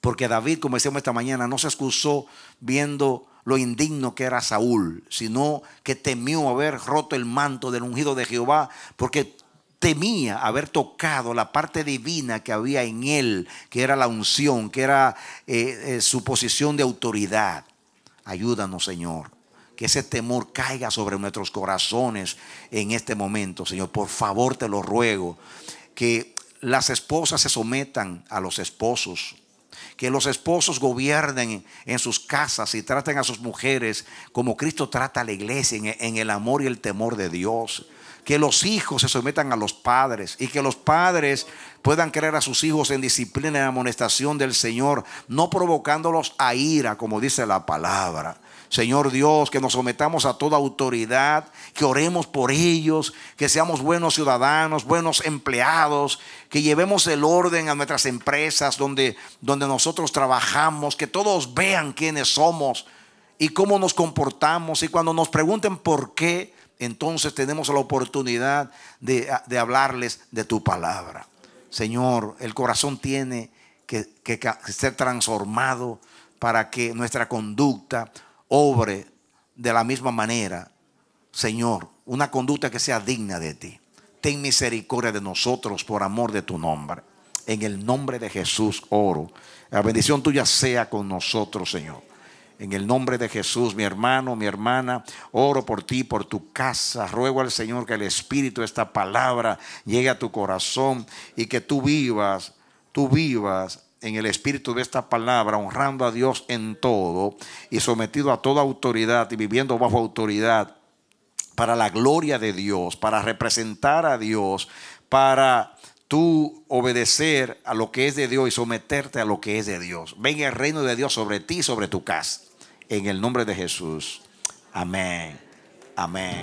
Speaker 2: porque David, como decíamos esta mañana, no se excusó viendo lo indigno que era Saúl, sino que temió haber roto el manto del ungido de Jehová, porque temía haber tocado la parte divina que había en él, que era la unción, que era eh, eh, su posición de autoridad. Ayúdanos, Señor. Que ese temor caiga sobre nuestros corazones en este momento, Señor. Por favor, te lo ruego. Que las esposas se sometan a los esposos que los esposos gobiernen en sus casas y traten a sus mujeres como Cristo trata a la iglesia en, el amor y el temor de Dios. Que los hijos se sometan a los padres y que los padres puedan creer a sus hijos en disciplina y amonestación del Señor, no provocándolos a ira, como dice la palabra. Señor Dios, que nos sometamos a toda autoridad, que oremos por ellos, que seamos buenos ciudadanos, buenos empleados, que llevemos el orden a nuestras empresas donde, donde nosotros trabajamos, que todos vean quiénes somos y cómo nos comportamos. Y cuando nos pregunten por qué, entonces tenemos la oportunidad de, hablarles de tu palabra. Señor, el corazón tiene que, que ser transformado para que nuestra conducta obre de la misma manera, Señor, una conducta que sea digna de ti. Ten misericordia de nosotros por amor de tu nombre. En el nombre de Jesús oro. La bendición tuya sea con nosotros, Señor. En el nombre de Jesús, mi hermano, mi hermana, oro por ti, por tu casa. Ruego al Señor que el Espíritu, de esta palabra, llegue a tu corazón y que tú vivas, tú vivas en el espíritu de esta palabra, honrando a Dios en todo y sometido a toda autoridad y viviendo bajo autoridad para la gloria de Dios, para representar a Dios, para tú obedecer a lo que es de Dios y someterte a lo que es de Dios. Ven el reino de Dios sobre ti y sobre tu casa. En el nombre de Jesús. Amén. Amén.